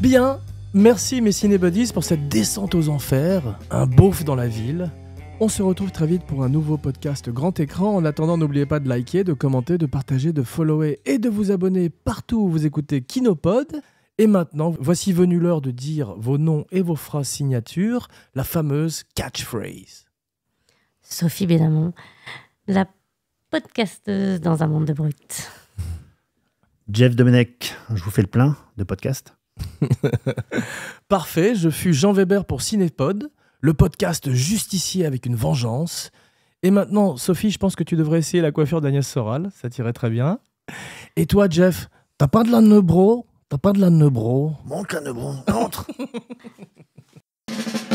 Bien, merci mes ciné-buddies pour cette descente aux enfers, un beauf dans la ville, on se retrouve très vite pour un nouveau podcast grand écran. En attendant, n'oubliez pas de liker, de commenter, de partager, de follower et de vous abonner partout où vous écoutez Kinopod. Et maintenant, voici venue l'heure de dire vos noms et vos phrases signatures, la fameuse catchphrase. Sophie Bédamon, la podcasteuse dans un monde de brutes. Jeff Domenech, je vous fais le plein de podcasts. Parfait, je fus Jean Weber pour Cinépod le podcast Justicier avec une vengeance. Et maintenant, Sophie, je pense que tu devrais essayer la coiffure d'Agnès Soral, ça t'irait très bien. Et toi, Jeff, t'as pas de la nebro T'as pas de la nebro Manque la nebro, entre